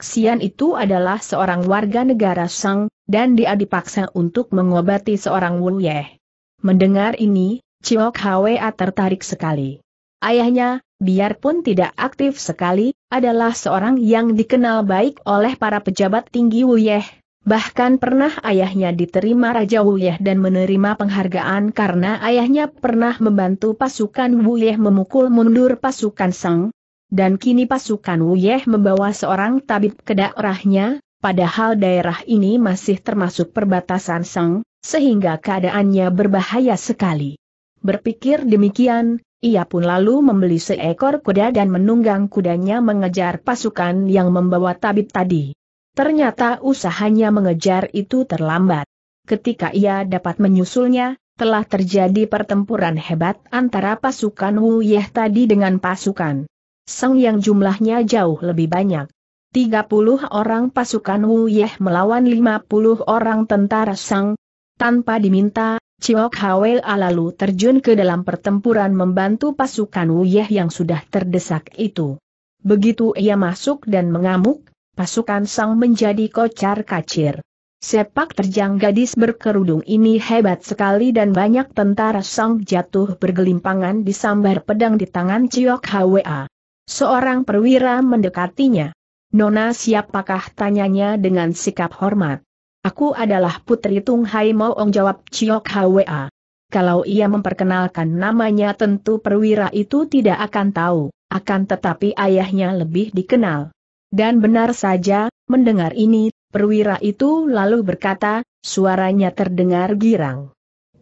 Sian itu adalah seorang warga negara Sang, dan dia dipaksa untuk mengobati seorang Wuhe. Mendengar ini, Chiok Hwa tertarik sekali. Ayahnya, biarpun tidak aktif sekali, adalah seorang yang dikenal baik oleh para pejabat tinggi Wuyeh. Bahkan pernah ayahnya diterima Raja Wuyeh dan menerima penghargaan karena ayahnya pernah membantu pasukan Wuyeh memukul mundur pasukan Sang. Dan kini pasukan Wuyeh membawa seorang tabib ke daerahnya, padahal daerah ini masih termasuk perbatasan Sang, sehingga keadaannya berbahaya sekali. Berpikir demikian, ia pun lalu membeli seekor kuda dan menunggang kudanya mengejar pasukan yang membawa tabib tadi. Ternyata usahanya mengejar itu terlambat. Ketika ia dapat menyusulnya, telah terjadi pertempuran hebat antara pasukan Wu Yeh tadi dengan pasukan Sang yang jumlahnya jauh lebih banyak. 30 orang pasukan Wu Yeh melawan 50 orang tentara Sang. Tanpa diminta, Ciok Hawel lalu terjun ke dalam pertempuran membantu pasukan Wuyeh yang sudah terdesak itu. Begitu ia masuk dan mengamuk, pasukan Sang menjadi kocar kacir. Sepak terjang gadis berkerudung ini hebat sekali dan banyak tentara Sang jatuh bergelimpangan disambar pedang di tangan Ciok Hwa. E Seorang perwira mendekatinya. Nona siapakah tanyanya dengan sikap hormat. Aku adalah Putri Tung Hai Moong jawab Chiok Hwa. Kalau ia memperkenalkan namanya tentu perwira itu tidak akan tahu, akan tetapi ayahnya lebih dikenal. Dan benar saja, mendengar ini, perwira itu lalu berkata, suaranya terdengar girang.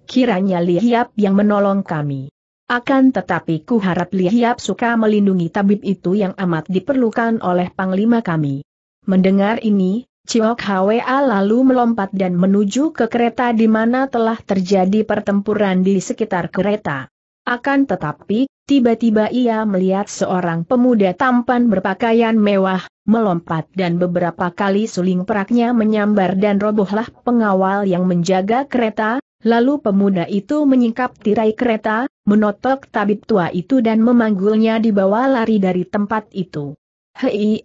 Kiranya Lihiap yang menolong kami. Akan tetapi ku harap Lihiap suka melindungi tabib itu yang amat diperlukan oleh panglima kami. Mendengar ini, Ciok Hwa lalu melompat dan menuju ke kereta di mana telah terjadi pertempuran di sekitar kereta. Akan tetapi, tiba-tiba ia melihat seorang pemuda tampan berpakaian mewah, melompat dan beberapa kali suling peraknya menyambar dan robohlah pengawal yang menjaga kereta, lalu pemuda itu menyingkap tirai kereta, menotok tabib tua itu dan memanggulnya dibawa lari dari tempat itu. Hei,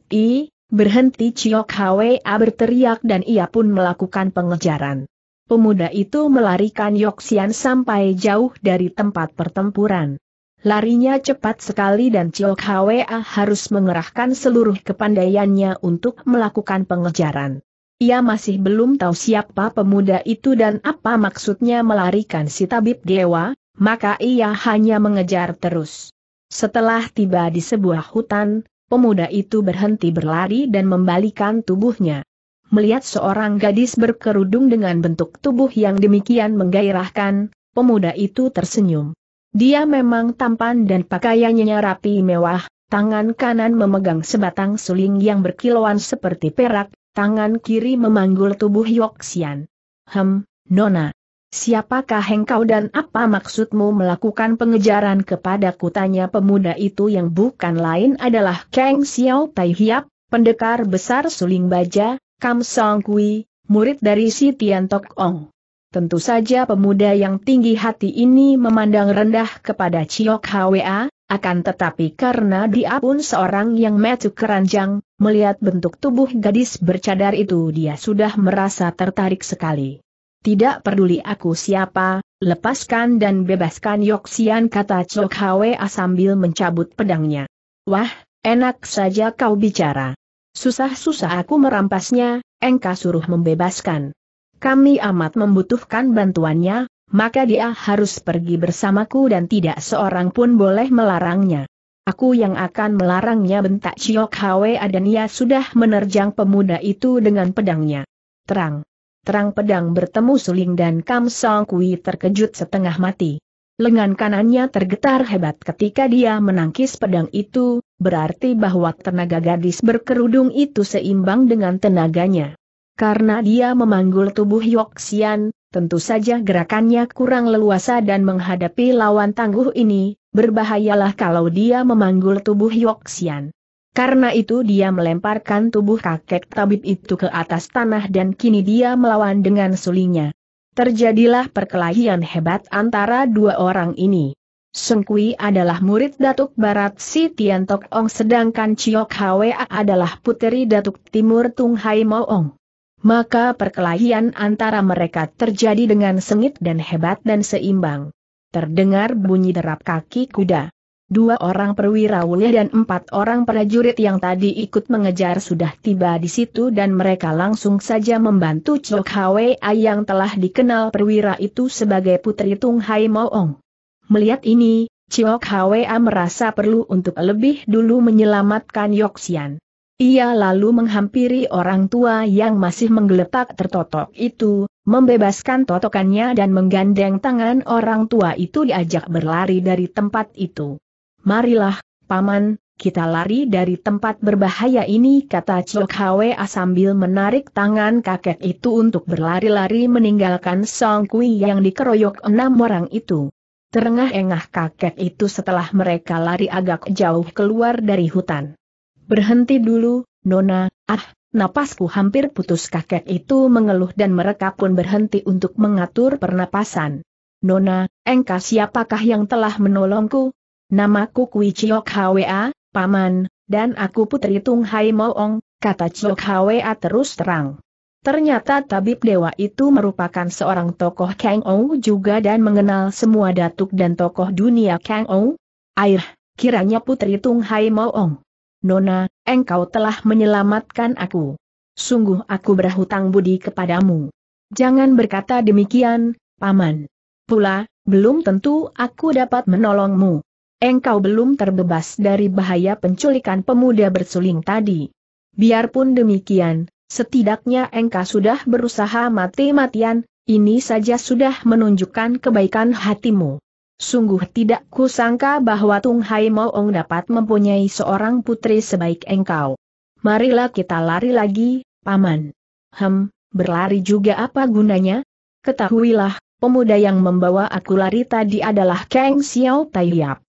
Berhenti Ciok Hwa berteriak dan ia pun melakukan pengejaran. Pemuda itu melarikan Yoxian sampai jauh dari tempat pertempuran. Larinya cepat sekali dan Ciok Hwa harus mengerahkan seluruh kepandaiannya untuk melakukan pengejaran. Ia masih belum tahu siapa pemuda itu dan apa maksudnya melarikan si tabib dewa, maka ia hanya mengejar terus. Setelah tiba di sebuah hutan, pemuda itu berhenti berlari dan membalikan tubuhnya. Melihat seorang gadis berkerudung dengan bentuk tubuh yang demikian menggairahkan, pemuda itu tersenyum. Dia memang tampan dan pakaiannya rapi mewah, tangan kanan memegang sebatang suling yang berkilauan seperti perak, tangan kiri memanggul tubuh Yoksian. Hem, Nona, Siapakah engkau dan apa maksudmu melakukan pengejaran kepadaku tanya pemuda itu yang bukan lain adalah Kang Xiao Tai Hiap, pendekar besar suling baja, Kam Song Kui, murid dari si Tian Tok Ong. Tentu saja pemuda yang tinggi hati ini memandang rendah kepada Chiok Hwa, akan tetapi karena dia pun seorang yang metu keranjang, melihat bentuk tubuh gadis bercadar itu dia sudah merasa tertarik sekali. Tidak peduli aku siapa, lepaskan dan bebaskan Yoksian kata Chok Hwa sambil mencabut pedangnya. Wah, enak saja kau bicara. Susah-susah aku merampasnya, engkau suruh membebaskan. Kami amat membutuhkan bantuannya, maka dia harus pergi bersamaku dan tidak seorang pun boleh melarangnya. Aku yang akan melarangnya bentak Chok Hwa dan ia sudah menerjang pemuda itu dengan pedangnya. Terang terang pedang bertemu suling dan Kam Song Kui terkejut setengah mati. Lengan kanannya tergetar hebat ketika dia menangkis pedang itu, berarti bahwa tenaga gadis berkerudung itu seimbang dengan tenaganya. Karena dia memanggul tubuh Yoksian, tentu saja gerakannya kurang leluasa dan menghadapi lawan tangguh ini, berbahayalah kalau dia memanggul tubuh Yoksian. Karena itu dia melemparkan tubuh kakek tabib itu ke atas tanah dan kini dia melawan dengan sulingnya. Terjadilah perkelahian hebat antara dua orang ini. Sengkui adalah murid Datuk Barat Si Tian Tok Ong sedangkan Chiok Hwa adalah puteri Datuk Timur Tung Hai Mo Ong. Maka perkelahian antara mereka terjadi dengan sengit dan hebat dan seimbang. Terdengar bunyi derap kaki kuda. Dua orang perwira mulia dan empat orang prajurit yang tadi ikut mengejar sudah tiba di situ dan mereka langsung saja membantu Chok Hwa yang telah dikenal perwira itu sebagai putri Tung Hai Moong. Melihat ini, Chok Hwa merasa perlu untuk lebih dulu menyelamatkan Yoxian. Ia lalu menghampiri orang tua yang masih menggeletak tertotok itu, membebaskan totokannya dan menggandeng tangan orang tua itu diajak berlari dari tempat itu. Marilah, Paman, kita lari dari tempat berbahaya ini kata Chok Hwa sambil menarik tangan kakek itu untuk berlari-lari meninggalkan Song Kui yang dikeroyok enam orang itu. Terengah-engah kakek itu setelah mereka lari agak jauh keluar dari hutan. Berhenti dulu, Nona, ah, napasku hampir putus kakek itu mengeluh dan mereka pun berhenti untuk mengatur pernapasan. Nona, engkau siapakah yang telah menolongku? Namaku Kui Chiok Hwa, Paman, dan aku putri Tung Hai Moong, kata Chiok Hwa terus terang. Ternyata tabib dewa itu merupakan seorang tokoh Kang Ou juga dan mengenal semua datuk dan tokoh dunia Kang Ou. Air, kiranya putri Tung Hai Moong. Nona, engkau telah menyelamatkan aku. Sungguh aku berhutang budi kepadamu. Jangan berkata demikian, Paman. Pula, belum tentu aku dapat menolongmu engkau belum terbebas dari bahaya penculikan pemuda bersuling tadi. Biarpun demikian, setidaknya engkau sudah berusaha mati-matian, ini saja sudah menunjukkan kebaikan hatimu. Sungguh tidak kusangka bahwa Tung Hai Moong dapat mempunyai seorang putri sebaik engkau. Marilah kita lari lagi, Paman. Hem, berlari juga apa gunanya? Ketahuilah, pemuda yang membawa aku lari tadi adalah Kang Xiao Taiyap.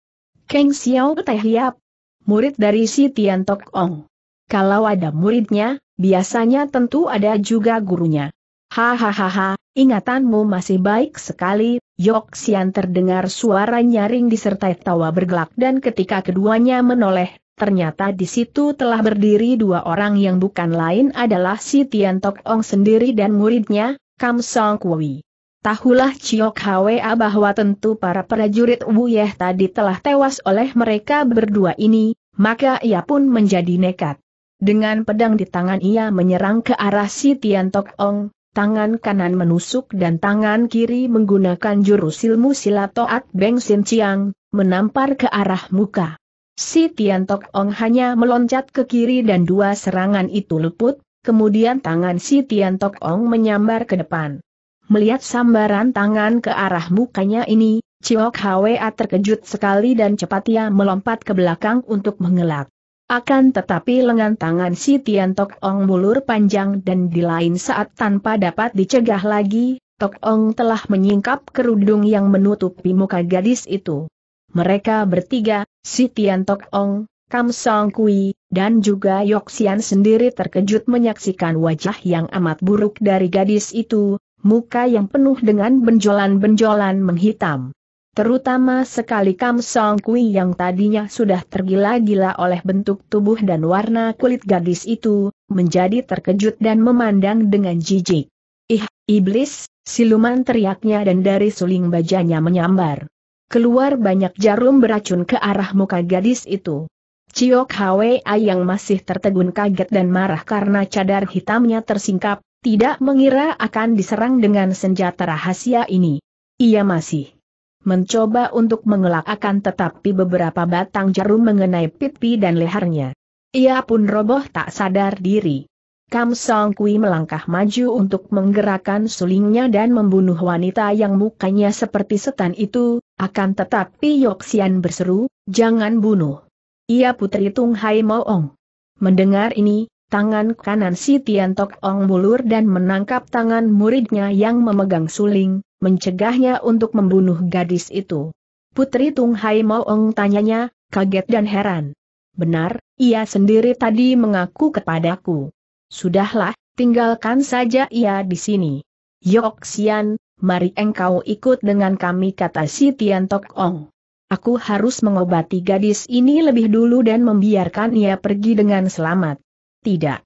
Keng Xiao Teh Hiap. Murid dari si Tian Tok Ong. Kalau ada muridnya, biasanya tentu ada juga gurunya. Hahaha, ingatanmu masih baik sekali, Yok Xian terdengar suara nyaring disertai tawa bergelak dan ketika keduanya menoleh, ternyata di situ telah berdiri dua orang yang bukan lain adalah si Tian Tok Ong sendiri dan muridnya, Kam Song Kui. Tahulah Ciok Hwa bahwa tentu para prajurit Wuyeh tadi telah tewas oleh mereka berdua ini, maka ia pun menjadi nekat. Dengan pedang di tangan ia menyerang ke arah si Tian Tok Ong, tangan kanan menusuk dan tangan kiri menggunakan jurus ilmu silat Toat Beng Sin Chiang, menampar ke arah muka. Si Tian Tok Ong hanya meloncat ke kiri dan dua serangan itu luput, kemudian tangan si Tian Tok Ong menyambar ke depan. Melihat sambaran tangan ke arah mukanya ini, Ciok Hwa terkejut sekali dan cepat ia melompat ke belakang untuk mengelak. Akan tetapi lengan tangan si Tian Tok Ong mulur panjang dan di lain saat tanpa dapat dicegah lagi, Tok Ong telah menyingkap kerudung yang menutupi muka gadis itu. Mereka bertiga, si Tian Tok Ong, Kam Song Kui, dan juga Yoxian sendiri terkejut menyaksikan wajah yang amat buruk dari gadis itu, muka yang penuh dengan benjolan-benjolan menghitam. Terutama sekali Kam Song Kui yang tadinya sudah tergila-gila oleh bentuk tubuh dan warna kulit gadis itu, menjadi terkejut dan memandang dengan jijik. Ih, iblis, siluman teriaknya dan dari suling bajanya menyambar. Keluar banyak jarum beracun ke arah muka gadis itu. Ciok Hwa yang masih tertegun kaget dan marah karena cadar hitamnya tersingkap, tidak mengira akan diserang dengan senjata rahasia ini. Ia masih mencoba untuk mengelak akan tetapi beberapa batang jarum mengenai pipi dan lehernya. Ia pun roboh tak sadar diri. Kam Song Kui melangkah maju untuk menggerakkan sulingnya dan membunuh wanita yang mukanya seperti setan itu, akan tetapi Yoxian berseru, jangan bunuh. Ia putri Tung Hai Moong. Mendengar ini, tangan kanan si Tian Tok Ong mulur dan menangkap tangan muridnya yang memegang suling, mencegahnya untuk membunuh gadis itu. Putri Tung Hai Mau Ong tanyanya, kaget dan heran. Benar, ia sendiri tadi mengaku kepadaku. Sudahlah, tinggalkan saja ia di sini. Yok Xian, mari engkau ikut dengan kami kata si Tian Tok Ong. Aku harus mengobati gadis ini lebih dulu dan membiarkan ia pergi dengan selamat. Tidak.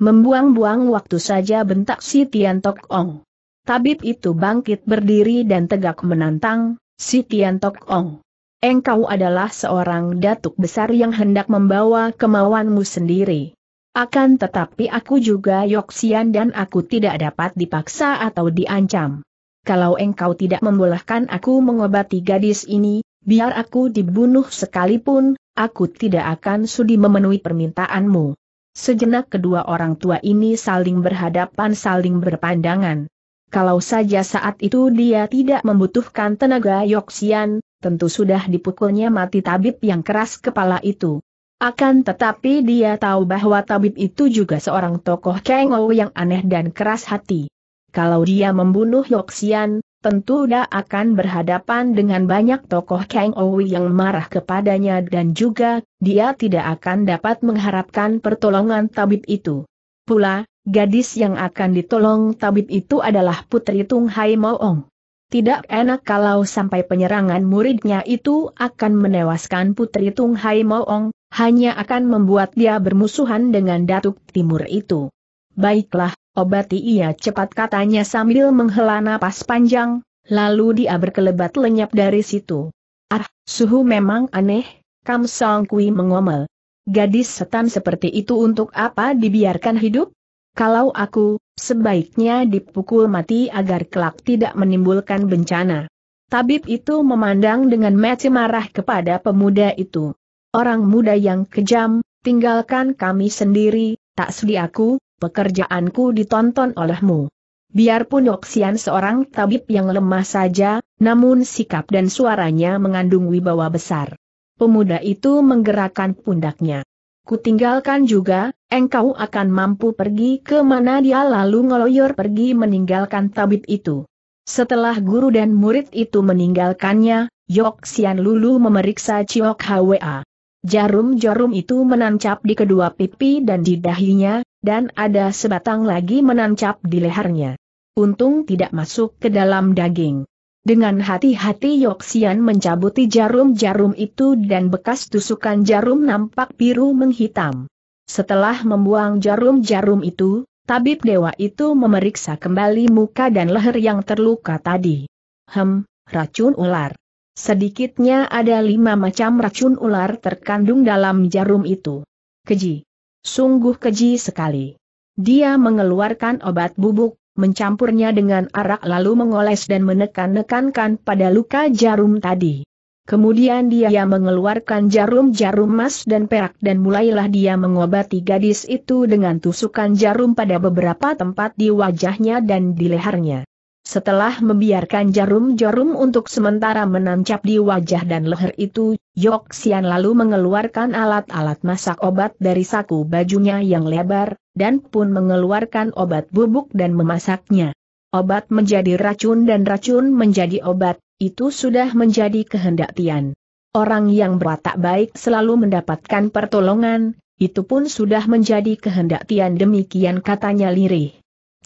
Membuang-buang waktu saja bentak si Tian Tok Ong. Tabib itu bangkit berdiri dan tegak menantang, si Tian Tok Ong. Engkau adalah seorang datuk besar yang hendak membawa kemauanmu sendiri. Akan tetapi aku juga Yoksian dan aku tidak dapat dipaksa atau diancam. Kalau engkau tidak membolehkan aku mengobati gadis ini, biar aku dibunuh sekalipun, aku tidak akan sudi memenuhi permintaanmu. Sejenak kedua orang tua ini saling berhadapan saling berpandangan. Kalau saja saat itu dia tidak membutuhkan tenaga Yoksian, tentu sudah dipukulnya mati tabib yang keras kepala itu. Akan tetapi dia tahu bahwa tabib itu juga seorang tokoh kengo yang aneh dan keras hati. Kalau dia membunuh Yoksian, tentu dia akan berhadapan dengan banyak tokoh Kang Owi yang marah kepadanya dan juga, dia tidak akan dapat mengharapkan pertolongan tabib itu. Pula, gadis yang akan ditolong tabib itu adalah putri Tung Hai Moong. Tidak enak kalau sampai penyerangan muridnya itu akan menewaskan putri Tung Hai Moong, hanya akan membuat dia bermusuhan dengan Datuk Timur itu. Baiklah, Obati oh, ia cepat katanya sambil menghela napas panjang, lalu dia berkelebat lenyap dari situ. Ah, suhu memang aneh, Kam Song Kui mengomel. Gadis setan seperti itu untuk apa dibiarkan hidup? Kalau aku, sebaiknya dipukul mati agar kelak tidak menimbulkan bencana. Tabib itu memandang dengan mata marah kepada pemuda itu. Orang muda yang kejam, tinggalkan kami sendiri, tak sedih aku, pekerjaanku ditonton olehmu. Biarpun Oksian seorang tabib yang lemah saja, namun sikap dan suaranya mengandung wibawa besar. Pemuda itu menggerakkan pundaknya. Kutinggalkan juga, engkau akan mampu pergi ke mana dia lalu ngeloyor pergi meninggalkan tabib itu. Setelah guru dan murid itu meninggalkannya, Yoksian Lulu memeriksa Ciok Hwa. Jarum-jarum itu menancap di kedua pipi dan di dahinya, dan ada sebatang lagi menancap di lehernya. Untung tidak masuk ke dalam daging. Dengan hati-hati Yoksian mencabuti jarum-jarum itu dan bekas tusukan jarum nampak biru menghitam. Setelah membuang jarum-jarum itu, tabib dewa itu memeriksa kembali muka dan leher yang terluka tadi. Hem, racun ular. Sedikitnya ada lima macam racun ular terkandung dalam jarum itu. Keji, Sungguh keji sekali. Dia mengeluarkan obat bubuk, mencampurnya dengan arak lalu mengoles dan menekan-nekankan pada luka jarum tadi. Kemudian dia mengeluarkan jarum-jarum emas dan perak dan mulailah dia mengobati gadis itu dengan tusukan jarum pada beberapa tempat di wajahnya dan di lehernya. Setelah membiarkan jarum-jarum untuk sementara menancap di wajah dan leher itu, Yok Sian lalu mengeluarkan alat-alat masak obat dari saku bajunya yang lebar, dan pun mengeluarkan obat bubuk dan memasaknya. Obat menjadi racun dan racun menjadi obat, itu sudah menjadi kehendak Tian. Orang yang berwatak baik selalu mendapatkan pertolongan, itu pun sudah menjadi kehendak Tian demikian katanya lirih.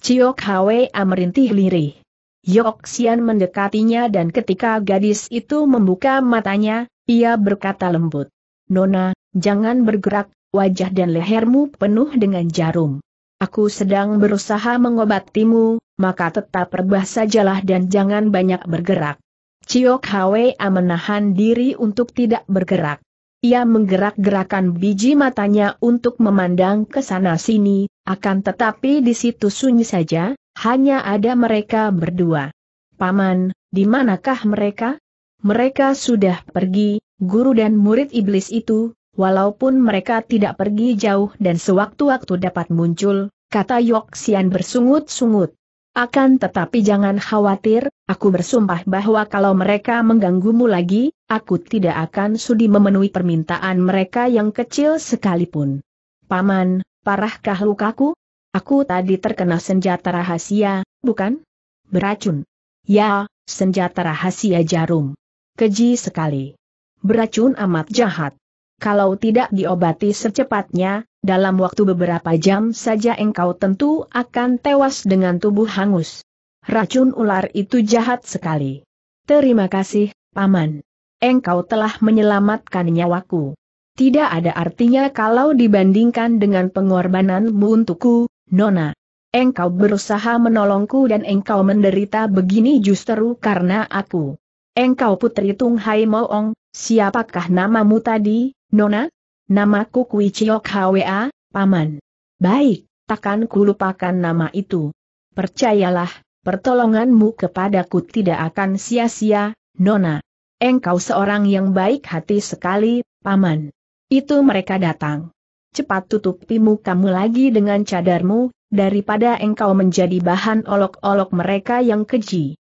Ciok Hwa merintih lirih. Yok Xian mendekatinya dan ketika gadis itu membuka matanya, ia berkata lembut. Nona, jangan bergerak, wajah dan lehermu penuh dengan jarum. Aku sedang berusaha mengobatimu, maka tetap rebah sajalah dan jangan banyak bergerak. Ciok Hwa menahan diri untuk tidak bergerak. Ia menggerak-gerakan biji matanya untuk memandang ke sana-sini, akan tetapi di situ sunyi saja, hanya ada mereka berdua. Paman, di manakah mereka? Mereka sudah pergi, guru dan murid iblis itu, walaupun mereka tidak pergi jauh dan sewaktu-waktu dapat muncul, kata Yoksian bersungut-sungut. Akan tetapi jangan khawatir, aku bersumpah bahwa kalau mereka mengganggumu lagi, aku tidak akan sudi memenuhi permintaan mereka yang kecil sekalipun. Paman, parahkah lukaku? Aku tadi terkena senjata rahasia, bukan? Beracun. Ya, senjata rahasia jarum. Keji sekali. Beracun amat jahat. Kalau tidak diobati secepatnya, dalam waktu beberapa jam saja engkau tentu akan tewas dengan tubuh hangus. Racun ular itu jahat sekali. Terima kasih, Paman. Engkau telah menyelamatkan nyawaku. Tidak ada artinya kalau dibandingkan dengan pengorbananmu untukku, Nona, engkau berusaha menolongku dan engkau menderita begini justru karena aku. Engkau putri Tung Hai Moong, siapakah namamu tadi, Nona? Namaku Kui Chiok Hwa, Paman. Baik, takkan kulupakan nama itu. Percayalah, pertolonganmu kepadaku tidak akan sia-sia, Nona. Engkau seorang yang baik hati sekali, Paman. Itu mereka datang cepat tutupi mukamu lagi dengan cadarmu, daripada engkau menjadi bahan olok-olok mereka yang keji.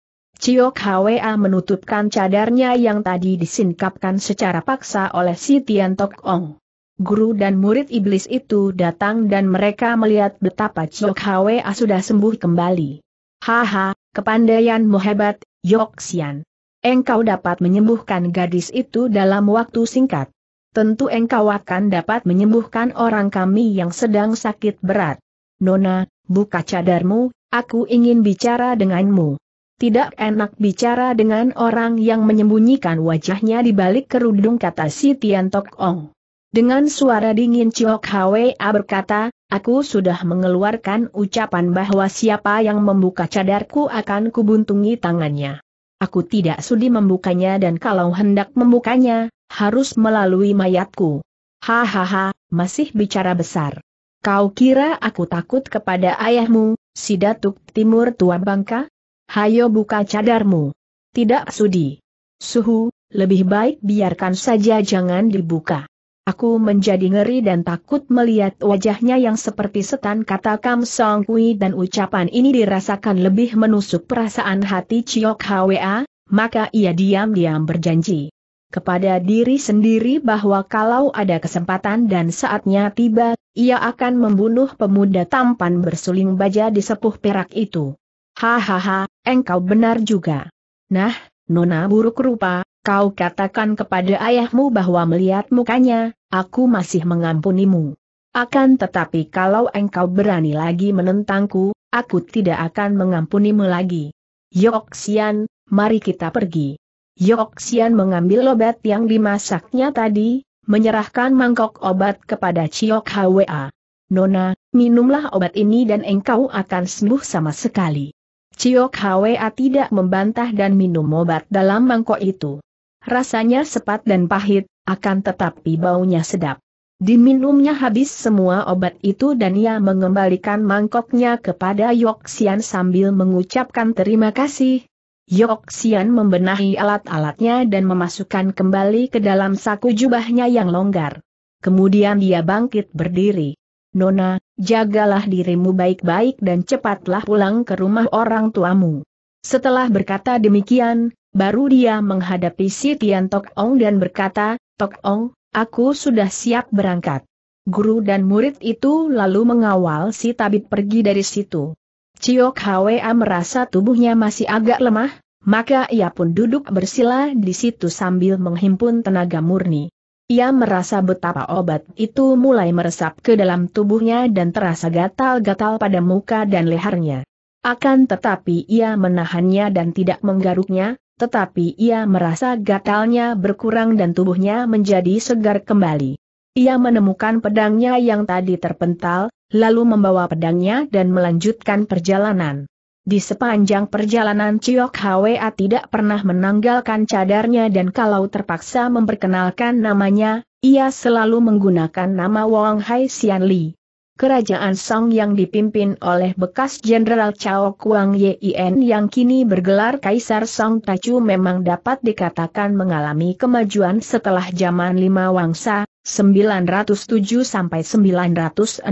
Ciok Hwa menutupkan cadarnya yang tadi disingkapkan secara paksa oleh si Tian Tok Ong. Guru dan murid iblis itu datang dan mereka melihat betapa Ciok Hwa sudah sembuh kembali. Haha, kepandaianmu hebat, Yok Xian. Engkau dapat menyembuhkan gadis itu dalam waktu singkat tentu engkau akan dapat menyembuhkan orang kami yang sedang sakit berat. Nona, buka cadarmu, aku ingin bicara denganmu. Tidak enak bicara dengan orang yang menyembunyikan wajahnya di balik kerudung kata si Tian Tok Ong. Dengan suara dingin Chiok Hwa berkata, aku sudah mengeluarkan ucapan bahwa siapa yang membuka cadarku akan kubuntungi tangannya. Aku tidak sudi membukanya dan kalau hendak membukanya, harus melalui mayatku. Hahaha, masih bicara besar. Kau kira aku takut kepada ayahmu, si Datuk Timur tua Bangka? Hayo buka cadarmu. Tidak sudi. Suhu, lebih baik biarkan saja jangan dibuka. Aku menjadi ngeri dan takut melihat wajahnya yang seperti setan kata Kam Song Kui dan ucapan ini dirasakan lebih menusuk perasaan hati Chiok Hwa, maka ia diam-diam berjanji kepada diri sendiri bahwa kalau ada kesempatan dan saatnya tiba, ia akan membunuh pemuda tampan bersuling baja di sepuh perak itu. Hahaha, engkau benar juga. Nah, nona buruk rupa, kau katakan kepada ayahmu bahwa melihat mukanya, aku masih mengampunimu. Akan tetapi kalau engkau berani lagi menentangku, aku tidak akan mengampunimu lagi. Yoksian, mari kita pergi. Yok Xian mengambil obat yang dimasaknya tadi, menyerahkan mangkok obat kepada Ciok Hwa. Nona, minumlah obat ini dan engkau akan sembuh sama sekali. Ciok Hwa tidak membantah dan minum obat dalam mangkok itu. Rasanya sepat dan pahit, akan tetapi baunya sedap. Diminumnya habis semua obat itu dan ia mengembalikan mangkoknya kepada Yok Xian sambil mengucapkan terima kasih, Yok Sian membenahi alat-alatnya dan memasukkan kembali ke dalam saku jubahnya yang longgar. Kemudian dia bangkit berdiri. Nona, jagalah dirimu baik-baik dan cepatlah pulang ke rumah orang tuamu. Setelah berkata demikian, baru dia menghadapi si Tian Tok Ong dan berkata, Tok Ong, aku sudah siap berangkat. Guru dan murid itu lalu mengawal si tabib pergi dari situ. Cio Hwa merasa tubuhnya masih agak lemah, maka ia pun duduk bersila di situ sambil menghimpun tenaga murni. Ia merasa betapa obat itu mulai meresap ke dalam tubuhnya dan terasa gatal-gatal pada muka dan lehernya. Akan tetapi ia menahannya dan tidak menggaruknya, tetapi ia merasa gatalnya berkurang dan tubuhnya menjadi segar kembali. Ia menemukan pedangnya yang tadi terpental, lalu membawa pedangnya dan melanjutkan perjalanan. Di sepanjang perjalanan Ciok Hwa tidak pernah menanggalkan cadarnya dan kalau terpaksa memperkenalkan namanya, ia selalu menggunakan nama Wong Hai Xian Li. Kerajaan Song yang dipimpin oleh bekas Jenderal Cao Kuang Yin yang kini bergelar Kaisar Song Tachu memang dapat dikatakan mengalami kemajuan setelah zaman lima wangsa, 907 sampai 960.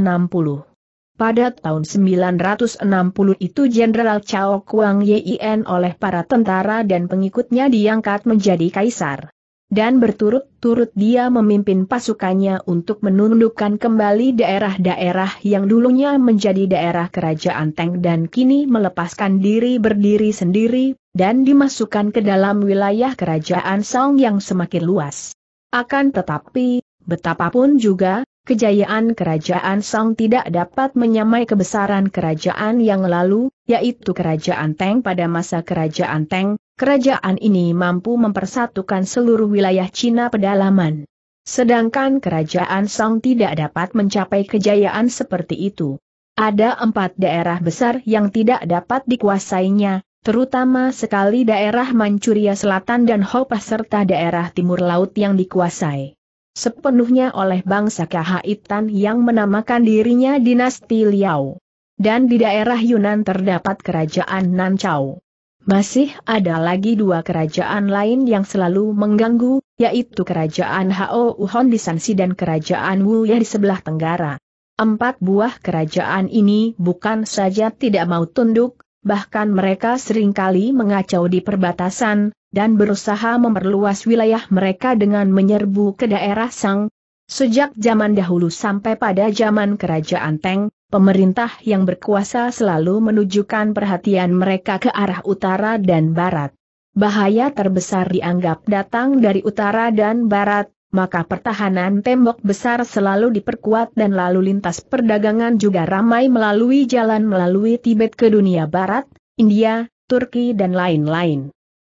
Pada tahun 960 itu Jenderal Cao Kuang Yien oleh para tentara dan pengikutnya diangkat menjadi kaisar. Dan berturut-turut dia memimpin pasukannya untuk menundukkan kembali daerah-daerah yang dulunya menjadi daerah kerajaan Teng dan kini melepaskan diri berdiri sendiri, dan dimasukkan ke dalam wilayah kerajaan Song yang semakin luas. Akan tetapi, Betapapun juga, kejayaan kerajaan Song tidak dapat menyamai kebesaran kerajaan yang lalu, yaitu kerajaan Teng pada masa kerajaan Teng, kerajaan ini mampu mempersatukan seluruh wilayah Cina pedalaman. Sedangkan kerajaan Song tidak dapat mencapai kejayaan seperti itu. Ada empat daerah besar yang tidak dapat dikuasainya, terutama sekali daerah Manchuria Selatan dan Hopa serta daerah timur laut yang dikuasai sepenuhnya oleh bangsa Kahaitan yang menamakan dirinya dinasti Liao. Dan di daerah Yunan terdapat kerajaan Nancau. Masih ada lagi dua kerajaan lain yang selalu mengganggu, yaitu kerajaan Hao Uhon di Sansi dan kerajaan Wu Ya di sebelah tenggara. Empat buah kerajaan ini bukan saja tidak mau tunduk, bahkan mereka seringkali mengacau di perbatasan, dan berusaha memperluas wilayah mereka dengan menyerbu ke daerah Sang. Sejak zaman dahulu sampai pada zaman kerajaan Teng, pemerintah yang berkuasa selalu menunjukkan perhatian mereka ke arah utara dan barat. Bahaya terbesar dianggap datang dari utara dan barat, maka pertahanan tembok besar selalu diperkuat dan lalu lintas perdagangan juga ramai melalui jalan melalui Tibet ke dunia barat, India, Turki dan lain-lain.